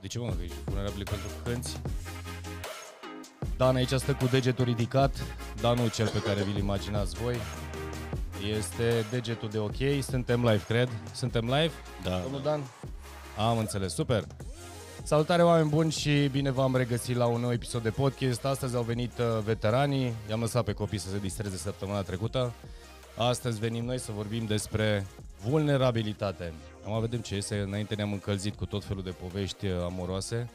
De ce, mă, că ești vulnerabil pentru cânti? Dan aici stă cu degetul ridicat, dar nu cel pe care vi-l imaginați voi. Este degetul de ok, suntem live, cred. Suntem live? Da. Domnul Dan? Am înțeles, super. Salutare oameni buni și bine v-am regăsit la un nou episod de podcast. Astăzi au venit uh, veteranii, i-am lăsat pe copii să se distreze săptămâna trecută. Astăzi venim noi să vorbim despre vulnerabilitate. Am vedem ce este. Înainte ne-am încălzit cu tot felul de povești uh, amoroase.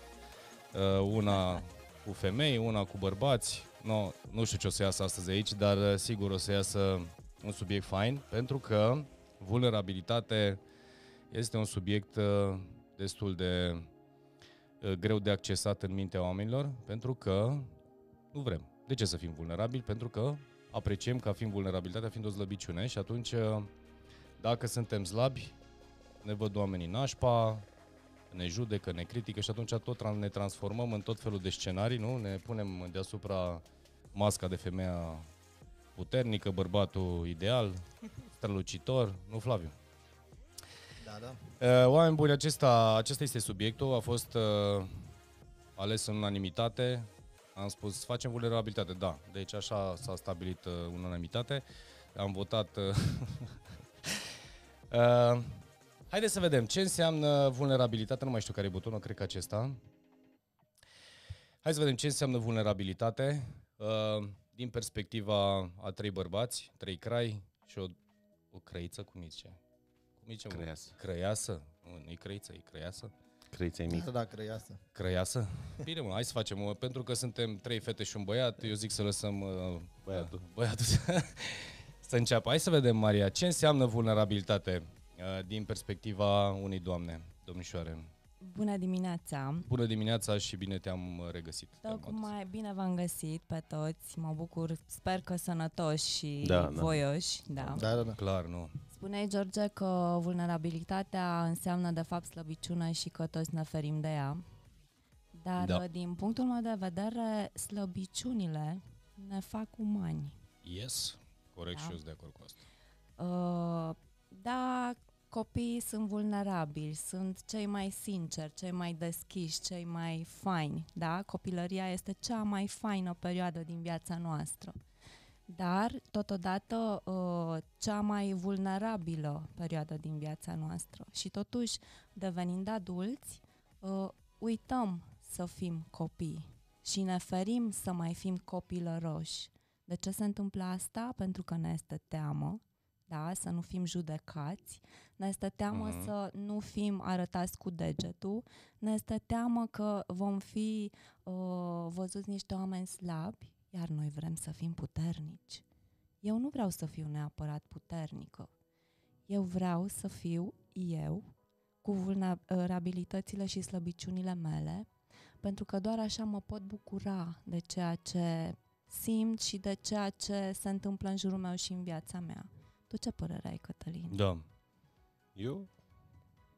Uh, una cu femei, una cu bărbați. No, nu știu ce o să iasă astăzi aici, dar uh, sigur o să iasă un subiect fain, pentru că vulnerabilitate este un subiect destul de greu de accesat în mintea oamenilor, pentru că nu vrem. De ce să fim vulnerabili? Pentru că apreciem ca fiind vulnerabilitatea fiind o slăbiciune și atunci dacă suntem slabi, ne văd oamenii nașpa, ne judecă, ne critică și atunci tot ne transformăm în tot felul de scenarii, nu? Ne punem deasupra masca de femeia puternică, bărbatul ideal, strălucitor, nu Flaviu? Da, da. Oameni buni, acesta, acesta este subiectul, a fost uh, ales în unanimitate, am spus facem vulnerabilitate, da, deci așa s-a stabilit uh, unanimitate, am votat... Uh, uh, Haideți să vedem ce înseamnă vulnerabilitate. Nu mai știu care e butonul, cred că acesta. Hai să vedem ce înseamnă vulnerabilitate uh, din perspectiva a trei bărbați, trei crai și o, o crăiță, cum îi zice? Cum zice? Crăiasă. Crăiasă? Nu, nu-i crăiță, e crăiasă. Crăiță e mică. Da, da, da, crăiasă. Crăiasă? Bine, mă, hai să facem, mă, pentru că suntem trei fete și un băiat, eu zic să lăsăm uh, băiatul, băiatul să, să înceapă. Hai să vedem, Maria, ce înseamnă vulnerabilitate Uh, din perspectiva unei doamne, domnișoare. Bună dimineața! Bună dimineața și bine te-am uh, regăsit. Tocmai bine v-am găsit pe toți, mă bucur, sper că sănătoși și da, da. voioși. Da. Da. da, da, da. Clar, nu. Spuneai, George, că vulnerabilitatea înseamnă de fapt slăbiciune și că toți ne ferim de ea. Dar da. Uh, din punctul meu de vedere, slăbiciunile ne fac umani. Yes, corect da. și eu sunt de acord cu asta. Uh, da, copiii sunt vulnerabili, sunt cei mai sinceri, cei mai deschiși, cei mai faini, da? Copilăria este cea mai faină perioadă din viața noastră. Dar, totodată, ă, cea mai vulnerabilă perioadă din viața noastră. Și totuși, devenind adulți, ă, uităm să fim copii și ne ferim să mai fim copilăroși. De ce se întâmplă asta? Pentru că ne este teamă, da, să nu fim judecați, ne este teamă uh-huh. să nu fim arătați cu degetul, ne este teamă că vom fi uh, văzuți niște oameni slabi, iar noi vrem să fim puternici. Eu nu vreau să fiu neapărat puternică. Eu vreau să fiu eu, cu vulnerabilitățile și slăbiciunile mele, pentru că doar așa mă pot bucura de ceea ce simt și de ceea ce se întâmplă în jurul meu și în viața mea. Tu ce părere ai, Cătălin? Da, eu,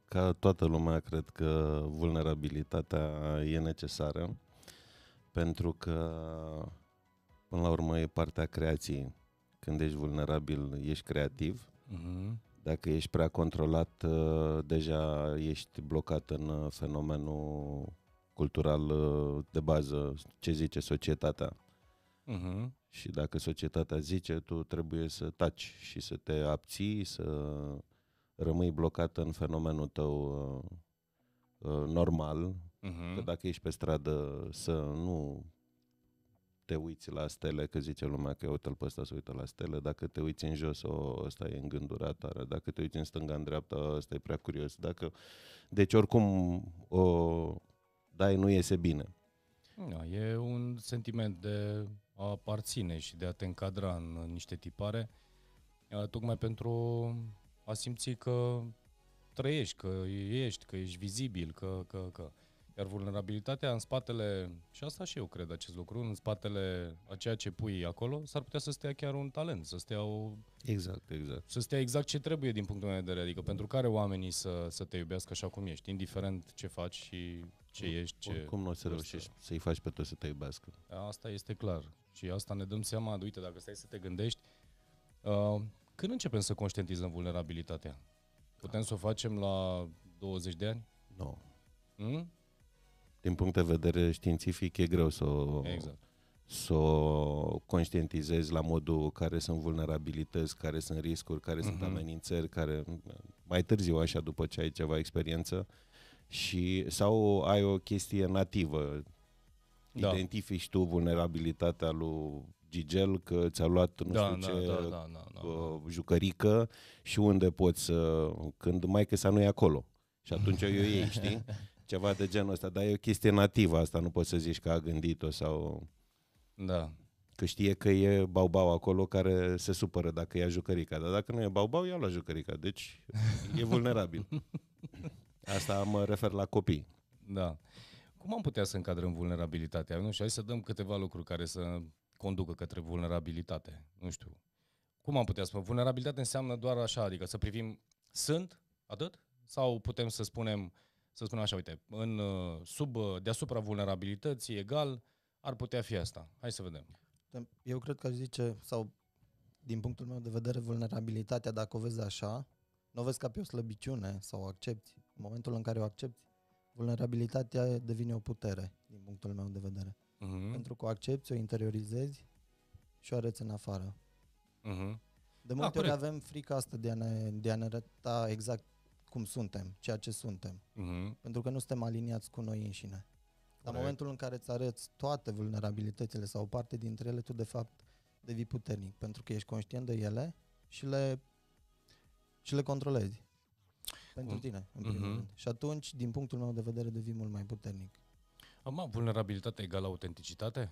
ca toată lumea, cred că vulnerabilitatea e necesară pentru că, până la urmă, e partea creației. Când ești vulnerabil, ești creativ. Mm-hmm. Dacă ești prea controlat, ă, deja ești blocat în fenomenul cultural ă, de bază, ce zice societatea. Uh-huh. Și dacă societatea zice, tu trebuie să taci și să te abții, să rămâi blocat în fenomenul tău uh, uh, normal, uh-huh. că dacă ești pe stradă să nu te uiți la stele, că zice lumea că uite-l pe ăsta să uită la stele, dacă te uiți în jos, o, ăsta e îngândurat tare, dacă te uiți în stânga, în dreapta, ăsta e prea curios. Dacă... Deci oricum o dai, nu iese bine. Da, e un sentiment de a aparține și de a te încadra în niște tipare, tocmai pentru a simți că trăiești, că ești, că ești vizibil, că, că, că. Iar vulnerabilitatea în spatele, și asta și eu cred acest lucru, în spatele a ceea ce pui acolo, s-ar putea să stea chiar un talent, să stea o... Exact, exact. Să stea exact ce trebuie din punctul meu de vedere, adică pentru care oamenii să, să te iubească așa cum ești, indiferent ce faci și ce ești. Ce Oricum nu o să reușești să-i faci pe toți să te iubească. Asta este clar și asta ne dăm seama, uite, dacă stai să te gândești, uh, când începem să conștientizăm vulnerabilitatea? Putem să o facem la 20 de ani? Nu. Hmm? Din punct de vedere științific e greu să o, exact. să o conștientizezi la modul care sunt vulnerabilități, care sunt riscuri, care mm-hmm. sunt mhm. amenințări, care mai târziu așa după ce ai ceva experiență și sau ai o chestie nativă. Da. Identifici tu vulnerabilitatea lui Gigel că ți-a luat nu da, știu da, ce da, da, da, da, uh, da. jucărică și unde poți să... Când mai să nu e acolo. Și atunci eu ei, știi? Ceva de genul ăsta. Dar e o chestie nativă asta, nu poți să zici că a gândit-o sau... Da. Că știe că e baubau acolo care se supără dacă ia jucărica. Dar dacă nu e baubau, ia la jucărica. Deci e vulnerabil. Asta mă refer la copii. Da. Cum am putea să încadrăm vulnerabilitatea? Nu Și hai să dăm câteva lucruri care să conducă către vulnerabilitate. Nu știu. Cum am putea spune? Vulnerabilitate înseamnă doar așa, adică să privim sunt, atât? Sau putem să spunem, să spunem așa, uite, în, uh, sub, uh, deasupra vulnerabilității egal ar putea fi asta. Hai să vedem. Eu cred că aș zice, sau din punctul meu de vedere, vulnerabilitatea, dacă o vezi așa, nu o vezi ca pe o slăbiciune sau o accepti. În momentul în care o accepti, vulnerabilitatea devine o putere, din punctul meu de vedere uh-huh. pentru că o accepti, o interiorizezi și o arăți în afară. Uh-huh. De da, multe da, ori avem frica asta de a, ne, de a ne arăta exact cum suntem, ceea ce suntem, uh-huh. pentru că nu suntem aliniați cu noi înșine. Dar în momentul în care îți arăți toate vulnerabilitățile sau o parte dintre ele, tu de fapt devii puternic, pentru că ești conștient de ele și le, și le controlezi. Pentru tine, în primul uh-huh. rând. Și atunci, din punctul meu de vedere, devii mult mai puternic. Am vulnerabilitate egală autenticitate?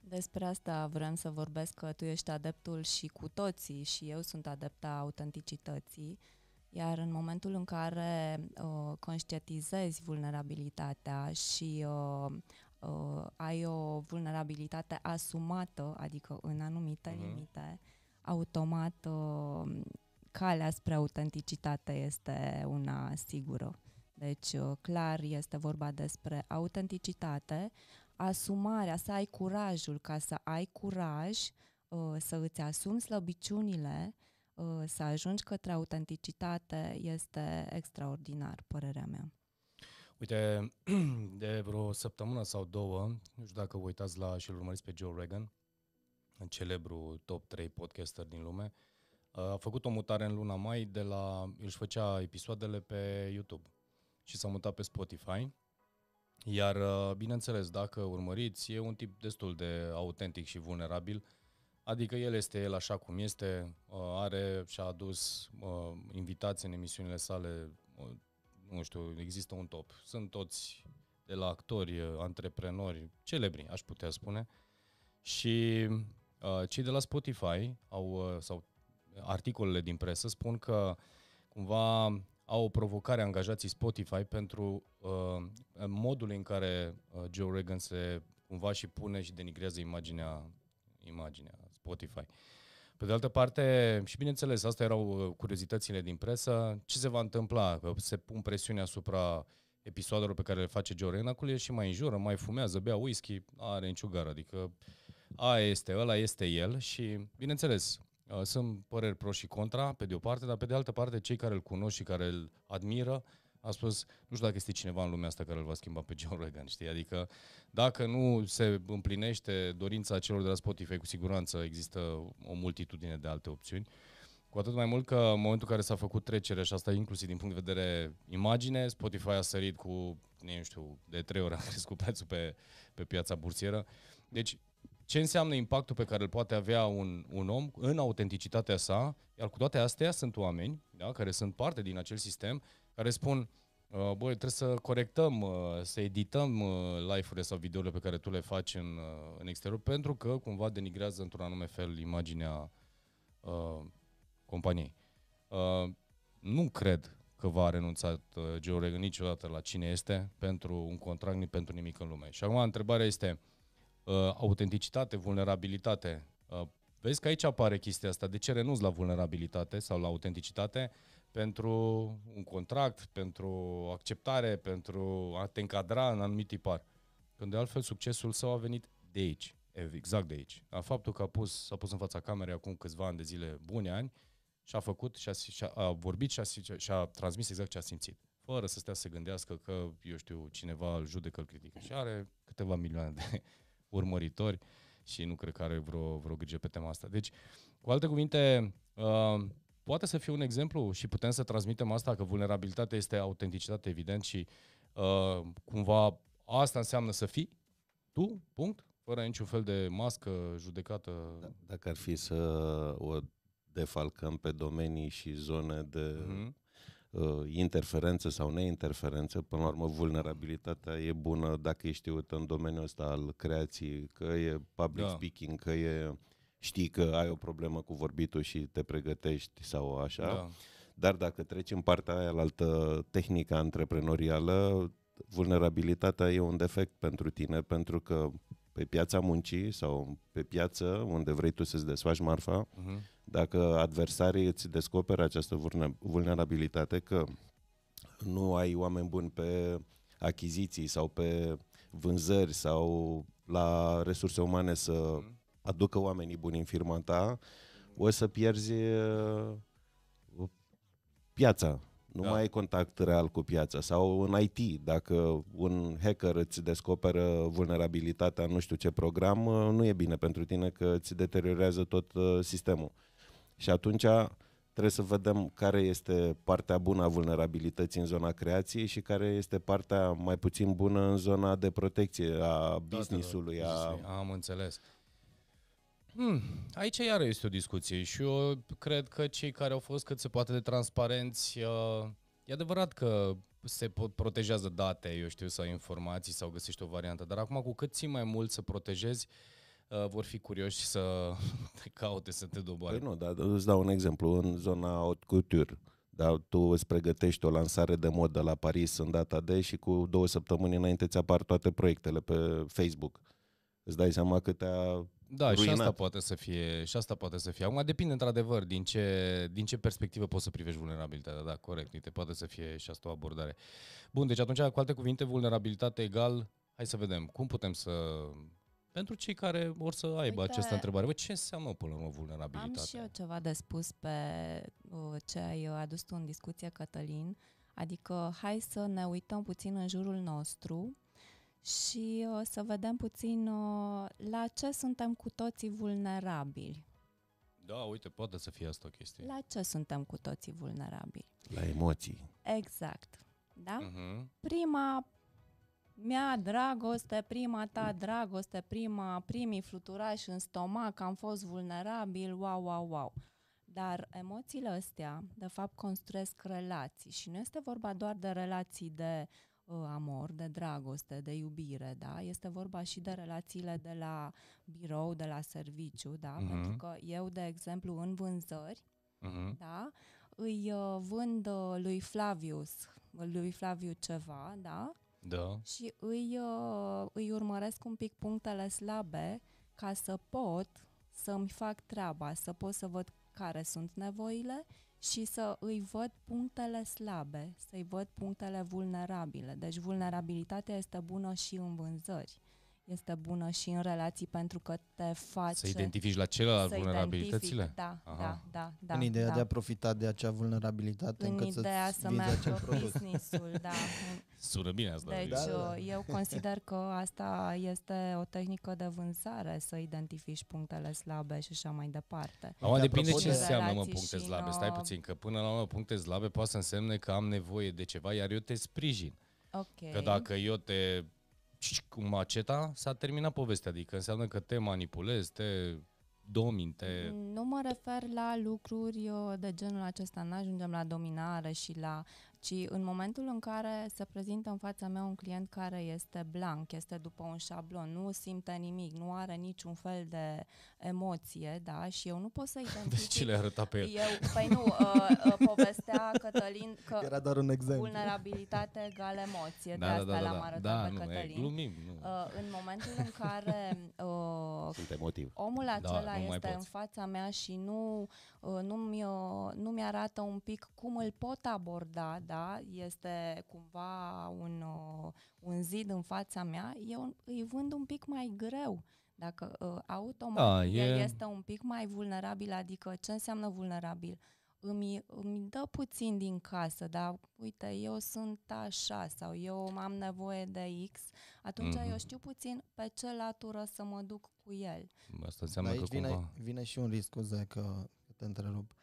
Despre asta vrem să vorbesc, că tu ești adeptul și cu toții și eu sunt adepta autenticității, iar în momentul în care uh, conștientizezi vulnerabilitatea și uh, uh, ai o vulnerabilitate asumată, adică în anumite uh-huh. limite, automat uh, calea spre autenticitate este una sigură. Deci, uh, clar, este vorba despre autenticitate, asumarea, să ai curajul, ca să ai curaj uh, să îți asumi slăbiciunile, uh, să ajungi către autenticitate, este extraordinar, părerea mea. Uite, de vreo săptămână sau două, nu știu dacă vă uitați la și l urmăriți pe Joe Rogan, celebru top 3 podcaster din lume, a făcut o mutare în luna mai de la, își făcea episoadele pe YouTube și s-a mutat pe Spotify. Iar, uh, bineînțeles, dacă urmăriți, e un tip destul de autentic și vulnerabil, adică el este el așa cum este, uh, are și-a adus uh, invitații în emisiunile sale, nu știu, există un top, sunt toți de la actori, antreprenori, celebri, aș putea spune, și cei de la Spotify au, sau articolele din presă spun că cumva au o provocare angajații Spotify pentru uh, modul în care uh, Joe Reagan se cumva și pune și denigrează imaginea, imaginea Spotify. Pe de altă parte, și bineînțeles, astea erau uh, curiozitățile din presă, ce se va întâmpla, că se pun presiune asupra episoadelor pe care le face Joe Reagan, acolo și mai în mai fumează, bea whisky, are niciun gar, adică a este, ăla este el și, bineînțeles, Uh, sunt păreri pro și contra, pe de o parte, dar pe de altă parte, cei care îl cunosc și care îl admiră, a spus, nu știu dacă este cineva în lumea asta care îl va schimba pe Joe Rogan, știi? Adică dacă nu se împlinește dorința celor de la Spotify, cu siguranță există o multitudine de alte opțiuni. Cu atât mai mult că în momentul în care s-a făcut trecerea și asta inclusiv din punct de vedere imagine, Spotify a sărit cu, nu știu, de trei ori a crescut prețul pe, pe piața bursieră. Deci ce înseamnă impactul pe care îl poate avea un, un om în autenticitatea sa, iar cu toate astea sunt oameni da, care sunt parte din acel sistem, care spun, uh, băi, trebuie să corectăm, uh, să edităm uh, live-urile sau videourile pe care tu le faci în, în exterior, pentru că cumva denigrează într-un anume fel imaginea uh, companiei. Uh, nu cred că va renunța George niciodată la cine este pentru un contract, nici pentru nimic în lume. Și acum întrebarea este, uh, Uh, autenticitate, vulnerabilitate. Uh, vezi că aici apare chestia asta. De ce renunți la vulnerabilitate sau la autenticitate? Pentru un contract, pentru acceptare, pentru a te încadra în anumit tipar. Când de altfel succesul său a venit de aici, exact de aici. A faptul că a pus, s-a pus în fața camerei acum câțiva ani de zile, buni ani, și-a făcut, și-a, și-a vorbit și-a, și-a transmis exact ce a simțit. Fără să stea să gândească că, eu știu, cineva îl judecă, îl critică. Și are câteva milioane de urmăritori și nu cred că are vreo, vreo grijă pe tema asta. Deci, cu alte cuvinte, uh, poate să fie un exemplu și putem să transmitem asta că vulnerabilitatea este autenticitate, evident, și uh, cumva asta înseamnă să fii tu, punct, fără niciun fel de mască, judecată. Da, dacă ar fi să o defalcăm pe domenii și zone de mm-hmm uh, interferență sau neinterferență. Până la urmă, vulnerabilitatea e bună dacă ești uită în domeniul ăsta al creației, că e public da. speaking, că e știi că ai o problemă cu vorbitul și te pregătești sau așa. Da. Dar dacă treci în partea aia la altă tehnică antreprenorială, vulnerabilitatea e un defect pentru tine, pentru că pe piața muncii sau pe piață unde vrei tu să-ți desfaci marfa, uh-huh. dacă adversarii îți descoperă această vulnerabilitate că nu ai oameni buni pe achiziții sau pe vânzări sau la resurse umane să uh-huh. aducă oamenii buni în firma ta, o să pierzi uh, piața nu da. mai ai contact real cu piața. Sau în IT, dacă un hacker îți descoperă vulnerabilitatea în nu știu ce program, uh, nu e bine pentru tine că îți deteriorează tot uh, sistemul. Și atunci trebuie să vedem care este partea bună a vulnerabilității în zona creației și care este partea mai puțin bună în zona de protecție a businessului. A... Am înțeles. Hmm, aici iară este o discuție și eu cred că cei care au fost cât se poate de transparenți, uh, e adevărat că se protejează date, eu știu, sau informații, sau găsești o variantă, dar acum cu cât ții mai mult să protejezi, uh, vor fi curioși să te caute, să te doboare. Păi nu, dar îți dau un exemplu, în zona haute couture, da tu îți pregătești o lansare de modă la Paris în data de și cu două săptămâni înainte ți apar toate proiectele pe Facebook. Îți dai seama că da, ruinat. și asta poate să fie. Și asta poate să fie. Acum depinde într-adevăr din ce, din ce perspectivă poți să privești vulnerabilitatea. Da, corect. Uite, poate să fie și asta o abordare. Bun, deci atunci, cu alte cuvinte, vulnerabilitate egal, hai să vedem cum putem să pentru cei care vor să aibă Uite, această întrebare. Bă, ce înseamnă până la urmă vulnerabilitate? Am și eu ceva de spus pe uh, ce ai uh, adus tu în discuție, Cătălin. Adică, hai să ne uităm puțin în jurul nostru și o uh, să vedem puțin o, uh, la ce suntem cu toții vulnerabili. Da, uite, poate să fie asta o chestie. La ce suntem cu toții vulnerabili? La emoții. Exact. Da? Uh-huh. Prima mea dragoste, prima ta dragoste, prima, primii fluturași în stomac, am fost vulnerabil, wow, wow, wow. Dar emoțiile astea, de fapt, construiesc relații și nu este vorba doar de relații de Ă, amor, de dragoste, de iubire, da? Este vorba și de relațiile de la birou, de la serviciu, da? Uh-huh. Pentru că eu, de exemplu, în vânzări, uh-huh. da? Îi ă, vând ă, lui Flavius, lui Flaviu ceva, da? Da. Și îi, îi urmăresc un pic punctele slabe ca să pot să-mi fac treaba, să pot să văd care sunt nevoile și să îi văd punctele slabe, să-i văd punctele vulnerabile. Deci vulnerabilitatea este bună și în vânzări este bună și în relații pentru că te face... Să identifici la celălalt vulnerabilitățile? Da, Aha. da, da, da. În ideea da. de a profita de acea vulnerabilitate în încât ideea să meargă business-ul, da. Sună bine asta. Deci da, da. eu consider că asta este o tehnică de vânzare, să identifici punctele slabe și așa mai departe. de depinde ce înseamnă mă puncte slabe, stai uh, puțin, că până la urmă puncte slabe poate să însemne că am nevoie de ceva, iar eu te sprijin. Okay. Că dacă eu te cu maceta, s-a terminat povestea. Adică înseamnă că te manipulezi, te dominte. Nu mă refer la lucruri uh, de genul acesta. Nu ajungem la dominare și la ci în momentul în care se prezintă în fața mea un client care este blank, este după un șablon, nu simte nimic, nu are niciun fel de emoție, da, și eu nu pot să identific... Deci ce le arăta pe el? Eu, păi nu, uh, uh, povestea Cătălin că Era doar un exemplu. vulnerabilitate egal emoție, da, de da, asta da, da, l-am da. arătat da, pe nu, Cătălin. Glumim, nu. Uh, în momentul în care uh, emotiv. omul da, acela da, este în fața mea și nu, uh, nu-mi, uh, nu-mi arată un pic cum îl pot aborda, da, da, este cumva un, uh, un zid în fața mea, eu îi vând un pic mai greu. Dacă uh, automat da, e... este un pic mai vulnerabil, adică ce înseamnă vulnerabil? Îmi, îmi dă puțin din casă, dar uite, eu sunt așa sau eu am nevoie de X, atunci mm-hmm. eu știu puțin pe ce latură să mă duc cu el. Asta înseamnă Aici că vine, cumva... vine și un risc, scuze că te întrerup.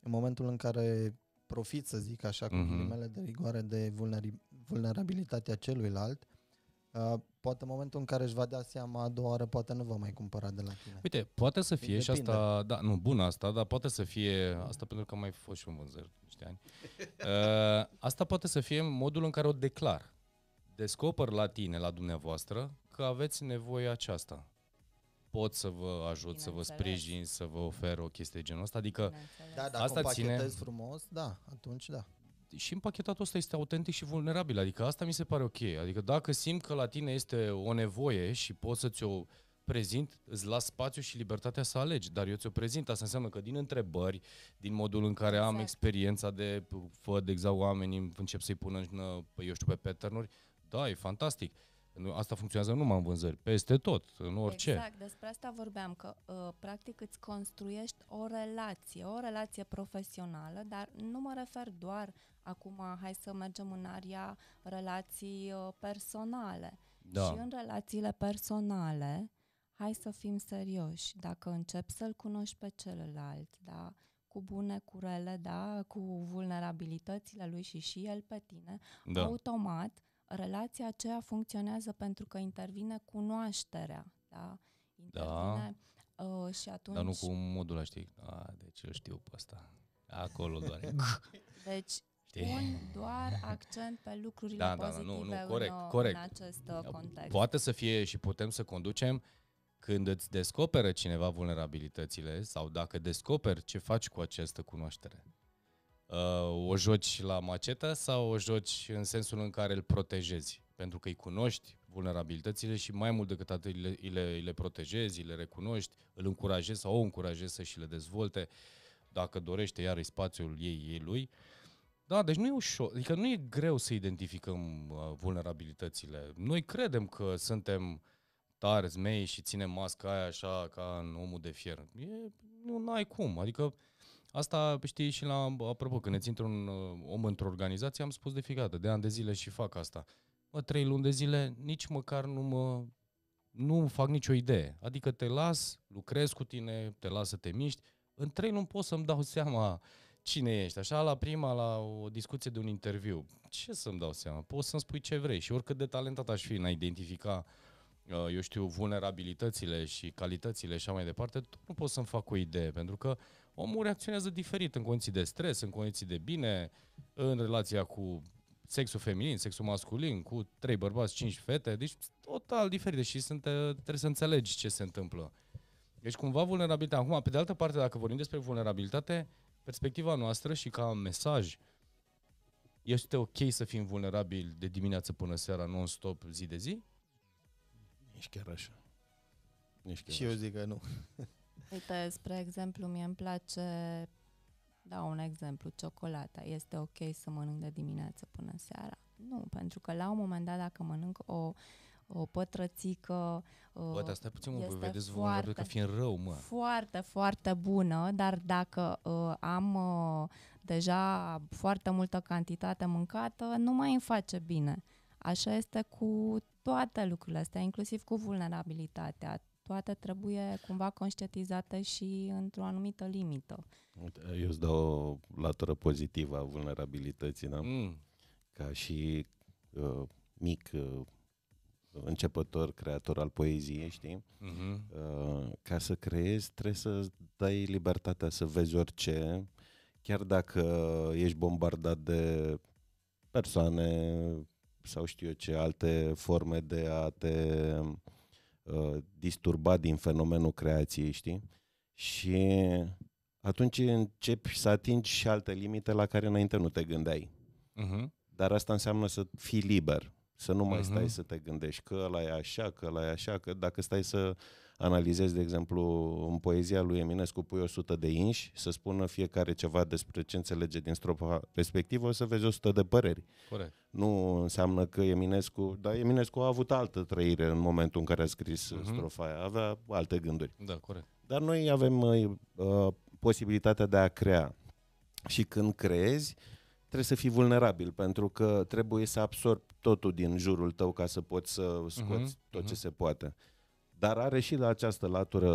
În momentul în care profit, să zic așa, cu uh-huh. ghilimele de rigoare, de vulneri- vulnerabilitatea celuilalt, uh, poate în momentul în care își va da seama a doua oară, poate nu va mai cumpăra de la tine. Uite, poate să fie Depinde. și asta, da, nu, bună asta, dar poate să fie, asta pentru că am mai fost și un vânzări niște ani, uh, asta poate să fie modul în care o declar. Descoper la tine, la dumneavoastră, că aveți nevoie aceasta pot să vă ajut, să vă sprijin, să vă ofer o chestie de genul ăsta. Adică da, dacă asta ține... frumos, da, atunci da. Și împachetatul ăsta este autentic și vulnerabil, adică asta mi se pare ok. Adică dacă simt că la tine este o nevoie și poți să ți-o prezint, îți las spațiu și libertatea să alegi, dar eu ți-o prezint. Asta înseamnă că din întrebări, din modul în care exact. am experiența de văd exact oamenii, încep să-i pun păi, eu știu, pe pattern da, e fantastic Asta funcționează numai în vânzări, peste tot, în orice. Exact, despre asta vorbeam, că uh, practic îți construiești o relație, o relație profesională, dar nu mă refer doar acum, hai să mergem în aria relații uh, personale. Da. Și în relațiile personale, hai să fim serioși, dacă începi să-l cunoști pe celălalt, da, cu bune, cu rele, da, cu vulnerabilitățile lui și și el pe tine, da. automat relația aceea funcționează pentru că intervine cunoașterea, da? da. Intervine, da. Uh, și atunci... Dar nu cu modul ăla, știi? A, deci îl știu pe ăsta. Acolo doar. deci, pun doar accent pe lucrurile da, pozitive da, da, nu, nu, uh, corect, în, corect. în acest uh, context. Poate să fie și putem să conducem când îți descoperă cineva vulnerabilitățile sau dacă descoperi ce faci cu această cunoaștere. Uh, o joci la macetă sau o joci în sensul în care îl protejezi? Pentru că îi cunoști vulnerabilitățile și mai mult decât atât le, le, le protejezi, le recunoști, îl încurajezi sau o încurajezi să și le dezvolte dacă dorește iar spațiul ei, ei lui. Da, deci nu e ușor, adică nu e greu să identificăm uh, vulnerabilitățile. Noi credem că suntem tari, zmei și ținem masca aia așa ca în omul de fier. E, nu ai cum, adică Asta știi și la, apropo, când îți intră un uh, om într-o organizație, am spus de fiecare de ani de zile și fac asta. Mă, trei luni de zile, nici măcar nu mă, nu fac nicio idee. Adică te las, lucrez cu tine, te las să te miști. În trei luni pot să-mi dau seama cine ești. Așa, la prima, la o discuție de un interviu, ce să-mi dau seama? Poți să-mi spui ce vrei și oricât de talentat aș fi în a identifica uh, eu știu, vulnerabilitățile și calitățile și așa mai departe, tot nu pot să-mi fac o idee, pentru că omul reacționează diferit în condiții de stres, în condiții de bine, în relația cu sexul feminin, sexul masculin, cu trei bărbați, cinci fete, deci total diferit. și sunt, uh, trebuie să înțelegi ce se întâmplă. Deci cumva vulnerabilitatea. Acum, pe de altă parte, dacă vorbim despre vulnerabilitate, perspectiva noastră și ca mesaj, este ok să fim vulnerabili de dimineață până seara, non-stop, zi de zi? Nici chiar așa. Nici chiar și așa. eu zic că nu. Uite, spre exemplu, mie îmi place, da un exemplu, ciocolata. Este ok să mănânc de dimineață până seara. Nu, pentru că la un moment dat dacă mănânc o, o pătrățică... Bă, uh, dar stai puțin, mă, vedeți, vă foarte, că fiind rău, mă. Foarte, foarte bună, dar dacă uh, am uh, deja foarte multă cantitate mâncată, nu mai îmi face bine. Așa este cu toate lucrurile astea, inclusiv cu vulnerabilitatea toate trebuie cumva conștientizate și într-o anumită limită. Eu îți dau o latură pozitivă a vulnerabilității, da? Mm. Ca și uh, mic uh, începător, creator al poeziei, știi? Mm-hmm. Uh, ca să creezi, trebuie să dai libertatea să vezi orice, chiar dacă ești bombardat de persoane sau știu eu ce, alte forme de a te Uh, disturbat din fenomenul creației, știi? Și atunci începi să atingi și alte limite la care înainte nu te gândeai. Uh-huh. Dar asta înseamnă să fii liber, să nu mai uh-huh. stai să te gândești că ăla e așa, că ăla e așa, că dacă stai să analizez, de exemplu, în poezia lui Eminescu, pui 100 de inși, să spună fiecare ceva despre ce înțelege din stropa respectivă, o să vezi 100 de păreri. Corect. Nu înseamnă că Eminescu, dar Eminescu a avut altă trăire în momentul în care a scris uh-huh. strofa aia, avea alte gânduri. Da, corect. Dar noi avem uh, uh, posibilitatea de a crea. Și când creezi, trebuie să fii vulnerabil, pentru că trebuie să absorbi totul din jurul tău ca să poți să mhm. scoți uh-huh. tot uh-huh. ce mhm. se poate. Dar are și la această latură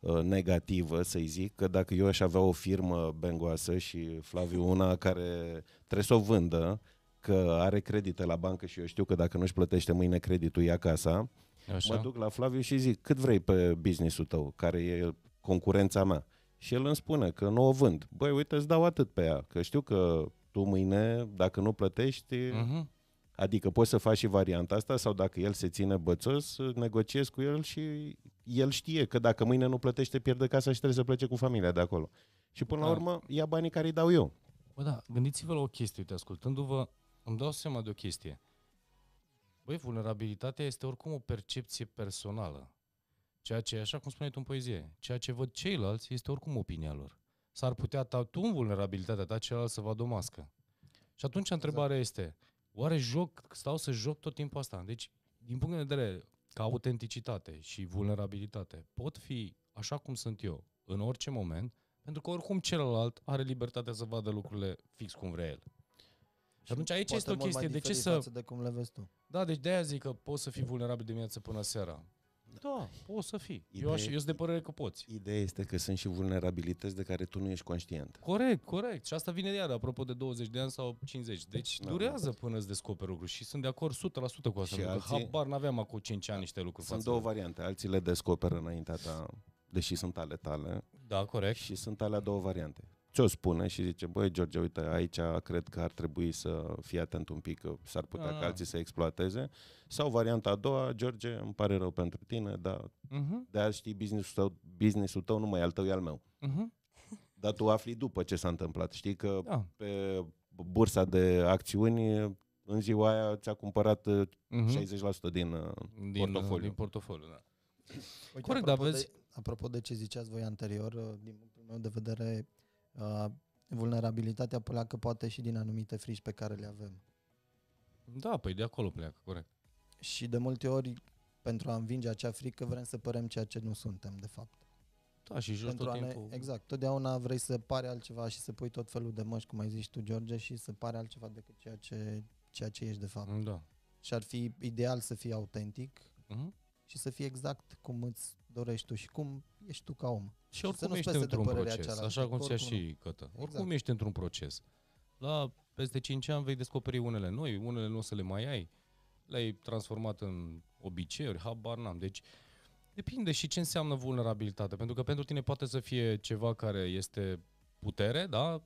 uh, negativă, să-i zic, că dacă eu aș avea o firmă bengoasă și Flaviu una care trebuie să o vândă, că are credite la bancă și eu știu că dacă nu-și plătește mâine creditul, ia casa, Așa. mă duc la Flaviu și zic, cât vrei pe businessul tău, care e concurența mea? Și el îmi spune că nu o vând. Băi, uite, îți dau atât pe ea, că știu că tu mâine, dacă nu plătești, uh-huh Adică poți să faci și varianta asta sau dacă el se ține bățos, negociezi cu el și el știe că dacă mâine nu plătește, pierde casa și trebuie să plece cu familia de acolo. Și până da. la urmă ia banii care îi dau eu. Bă, da, gândiți-vă la o chestie, uite, ascultându-vă, îmi dau seama de o chestie. Băi, vulnerabilitatea este oricum o percepție personală. Ceea ce, așa cum spuneai tu în poezie, ceea ce văd ceilalți este oricum opinia lor. S-ar putea ta tu în vulnerabilitatea ta, celălalt să vadă o mască. Și atunci exact. întrebarea exact. este, Oare joc, stau să joc tot timpul asta? Deci, din punct de vedere ca autenticitate și vulnerabilitate, pot fi așa cum sunt eu, în orice moment, pentru că oricum celălalt are libertatea să vadă lucrurile fix cum vrea el. Și atunci aici este o chestie. De ce să. de cum le vezi tu. Da, deci de aia zic că poți să fii vulnerabil dimineața până seara. Da, poți să fii. Ideea, eu, aș, eu sunt de părere că poți. Ideea este că sunt și vulnerabilități de care tu nu ești conștient. Corect, corect. Și asta vine de iară, apropo de 20 de ani sau 50. Da. Deci da, durează da. până îți descoperi lucruri și sunt de acord 100% cu asta. Și alții, habar n-aveam acum 5 ani da, niște lucruri. Sunt două variante. Alții le descoperă înaintea ta, deși sunt ale tale. Da, corect. Și sunt alea două variante ți-o spune și zice, băi George, uite, aici cred că ar trebui să fii atent un pic, că s-ar putea a, ah. ca alții să exploateze. Sau varianta a doua, George, îmi pare rău pentru tine, dar uh-huh. de azi știi, business-ul tău, business tău nu mai e al tău, e al meu. Uh-huh. Dar tu afli după ce s-a întâmplat. Știi că da. pe bursa de acțiuni în ziua aia ți-a cumpărat uh-huh. 60% mhm. din, uh, din uh, portofoliu. Din portofoliu, da. Uite, Corect, apropo, da, vezi... de, apropo de ce ziceați voi anterior, uh, din punctul meu de vedere, Uh, vulnerabilitatea pleacă poate și din anumite frici pe care le avem. Da, păi de acolo pleacă, corect. Și de multe ori, pentru a învinge acea frică, vrem să părem ceea ce nu suntem, de fapt. Da, și joci pentru tot ne... Exact, totdeauna vrei să pare altceva și să pui tot felul de măști, cum ai zis tu, George, și să pare altceva decât ceea ce, ceea ce ești de fapt. Da. Și ar fi ideal să fii autentic uh-huh. și să fii exact cum îți dorești tu și cum ești tu ca om. Și oricum ești într-un proces, cealaltă, așa cum ți-a și Cătă. Oricum exact. ești într-un proces. La peste 5 ani vei descoperi unele noi, unele nu o să le mai ai, le-ai transformat în obiceiuri, habar n-am. Deci depinde și ce înseamnă vulnerabilitate, pentru că pentru tine poate să fie ceva care este putere, da?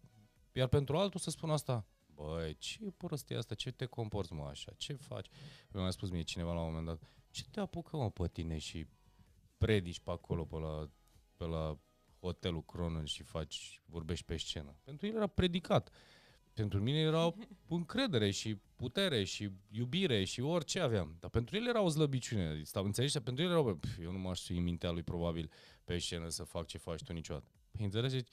Iar pentru altul să spun asta, băi, ce prostie asta, ce te comporți mă așa, ce faci? Mi-a spus mie cineva la un moment dat, ce te apucă mă pe tine și predici pe acolo, pe la pe la hotelul Cronen și faci, vorbești pe scenă. Pentru el era predicat. Pentru mine era încredere și putere și iubire și orice aveam. Dar pentru el era o slăbiciune. Stau, înțelegi? Pentru el era, eu nu m-aș sui mintea lui probabil pe scenă să fac ce faci tu niciodată. Păi înțelegi? Deci,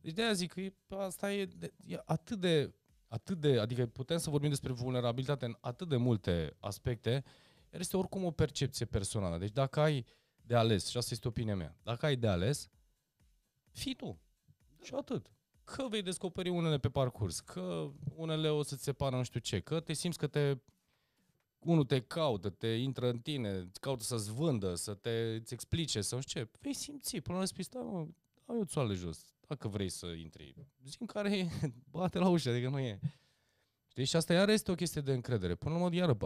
deci de-aia zic că e, asta e, e atât de, atât de, adică putem să vorbim despre vulnerabilitate în atât de multe aspecte, este oricum o percepție personală. Deci dacă ai de ales, și asta este opinia mea, dacă ai de ales, fi tu. Și atât. Că vei descoperi unele pe parcurs, că unele o să-ți separă nu știu ce, că te simți că te unul te caută, te intră în tine, caută să-ți vândă, să te îți explice, să nu știu ce, vei simți, până la spista, da, mă, ai o țoală jos, dacă vrei să intri. Zi în care e, bate la ușă, adică nu e. Știi? Și asta iar este o chestie de încredere. Până la urmă, iară,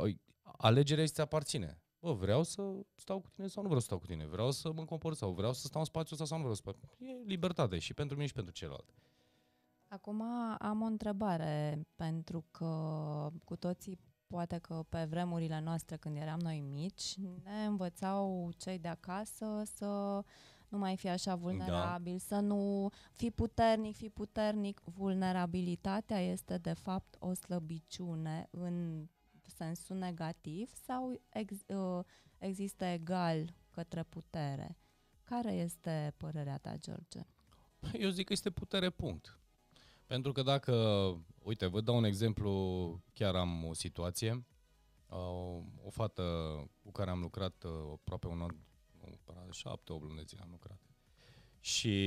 alegerea îți aparține bă, vreau să stau cu tine sau nu vreau să stau cu tine, vreau să mă comport sau vreau să stau în spațiul ăsta sau nu vreau să stau. E libertate și pentru mine și pentru celălalt. Acum am o întrebare, pentru că cu toții poate că pe vremurile noastre când eram noi mici, ne învățau cei de acasă să nu mai fi așa vulnerabil, da. să nu fi puternic, fi puternic. Vulnerabilitatea este de fapt o slăbiciune în sensul negativ sau ex, uh, există egal către putere? Care este părerea ta, George? Eu zic că este putere punct. Pentru că dacă, uite, vă dau un exemplu, chiar am o situație, uh, o fată cu care am lucrat uh, aproape un an, șapte, opt luni de zile am lucrat. Și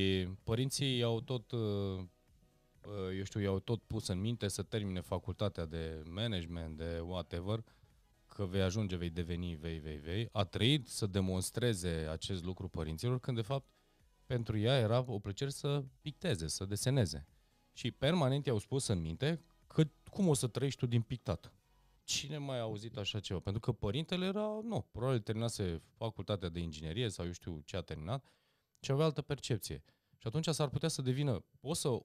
părinții au tot Eh, eu știu, i-au tot pus în minte să termine facultatea de management, de whatever, că vei ajunge, vei deveni, vei, vei, vei, a trăit să demonstreze acest lucru părinților, când de fapt pentru ea era o plăcere să picteze, să deseneze. Și permanent i-au spus în minte că cum o să trăiești tu din pictat. Cine mai a auzit așa ceva? Pentru că părintele era, nu, probabil terminase facultatea de inginerie sau eu știu ce a terminat și avea altă percepție. Și atunci s-ar putea să devină, poți să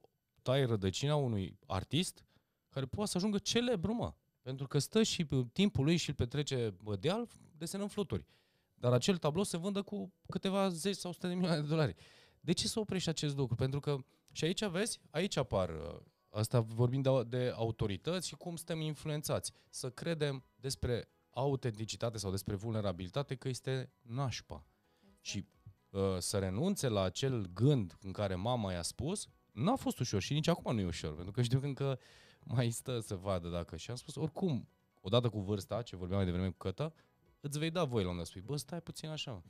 tai rădăcina unui artist care poate să ajungă celebru, mă. Pentru că stă și uh, timpul lui și îl petrece uh, deal desenând fluturi. Dar acel tablou se vândă cu câteva zeci sau sute de milioane de dolari. De ce să oprești acest lucru? Pentru că, și aici vezi, aici apar, uh, asta vorbim de, de autorități și cum suntem influențați. Să credem despre autenticitate sau despre vulnerabilitate că este nașpa. Exact. Și uh, să renunțe la acel gând în care mama i-a spus n-a fost ușor și nici acum nu e ușor, pentru că știu că încă mai stă să vadă dacă. Și am spus, oricum, odată cu vârsta, ce vorbeam mai devreme cu Cătă, îți vei da voi la un spui, bă, stai puțin așa.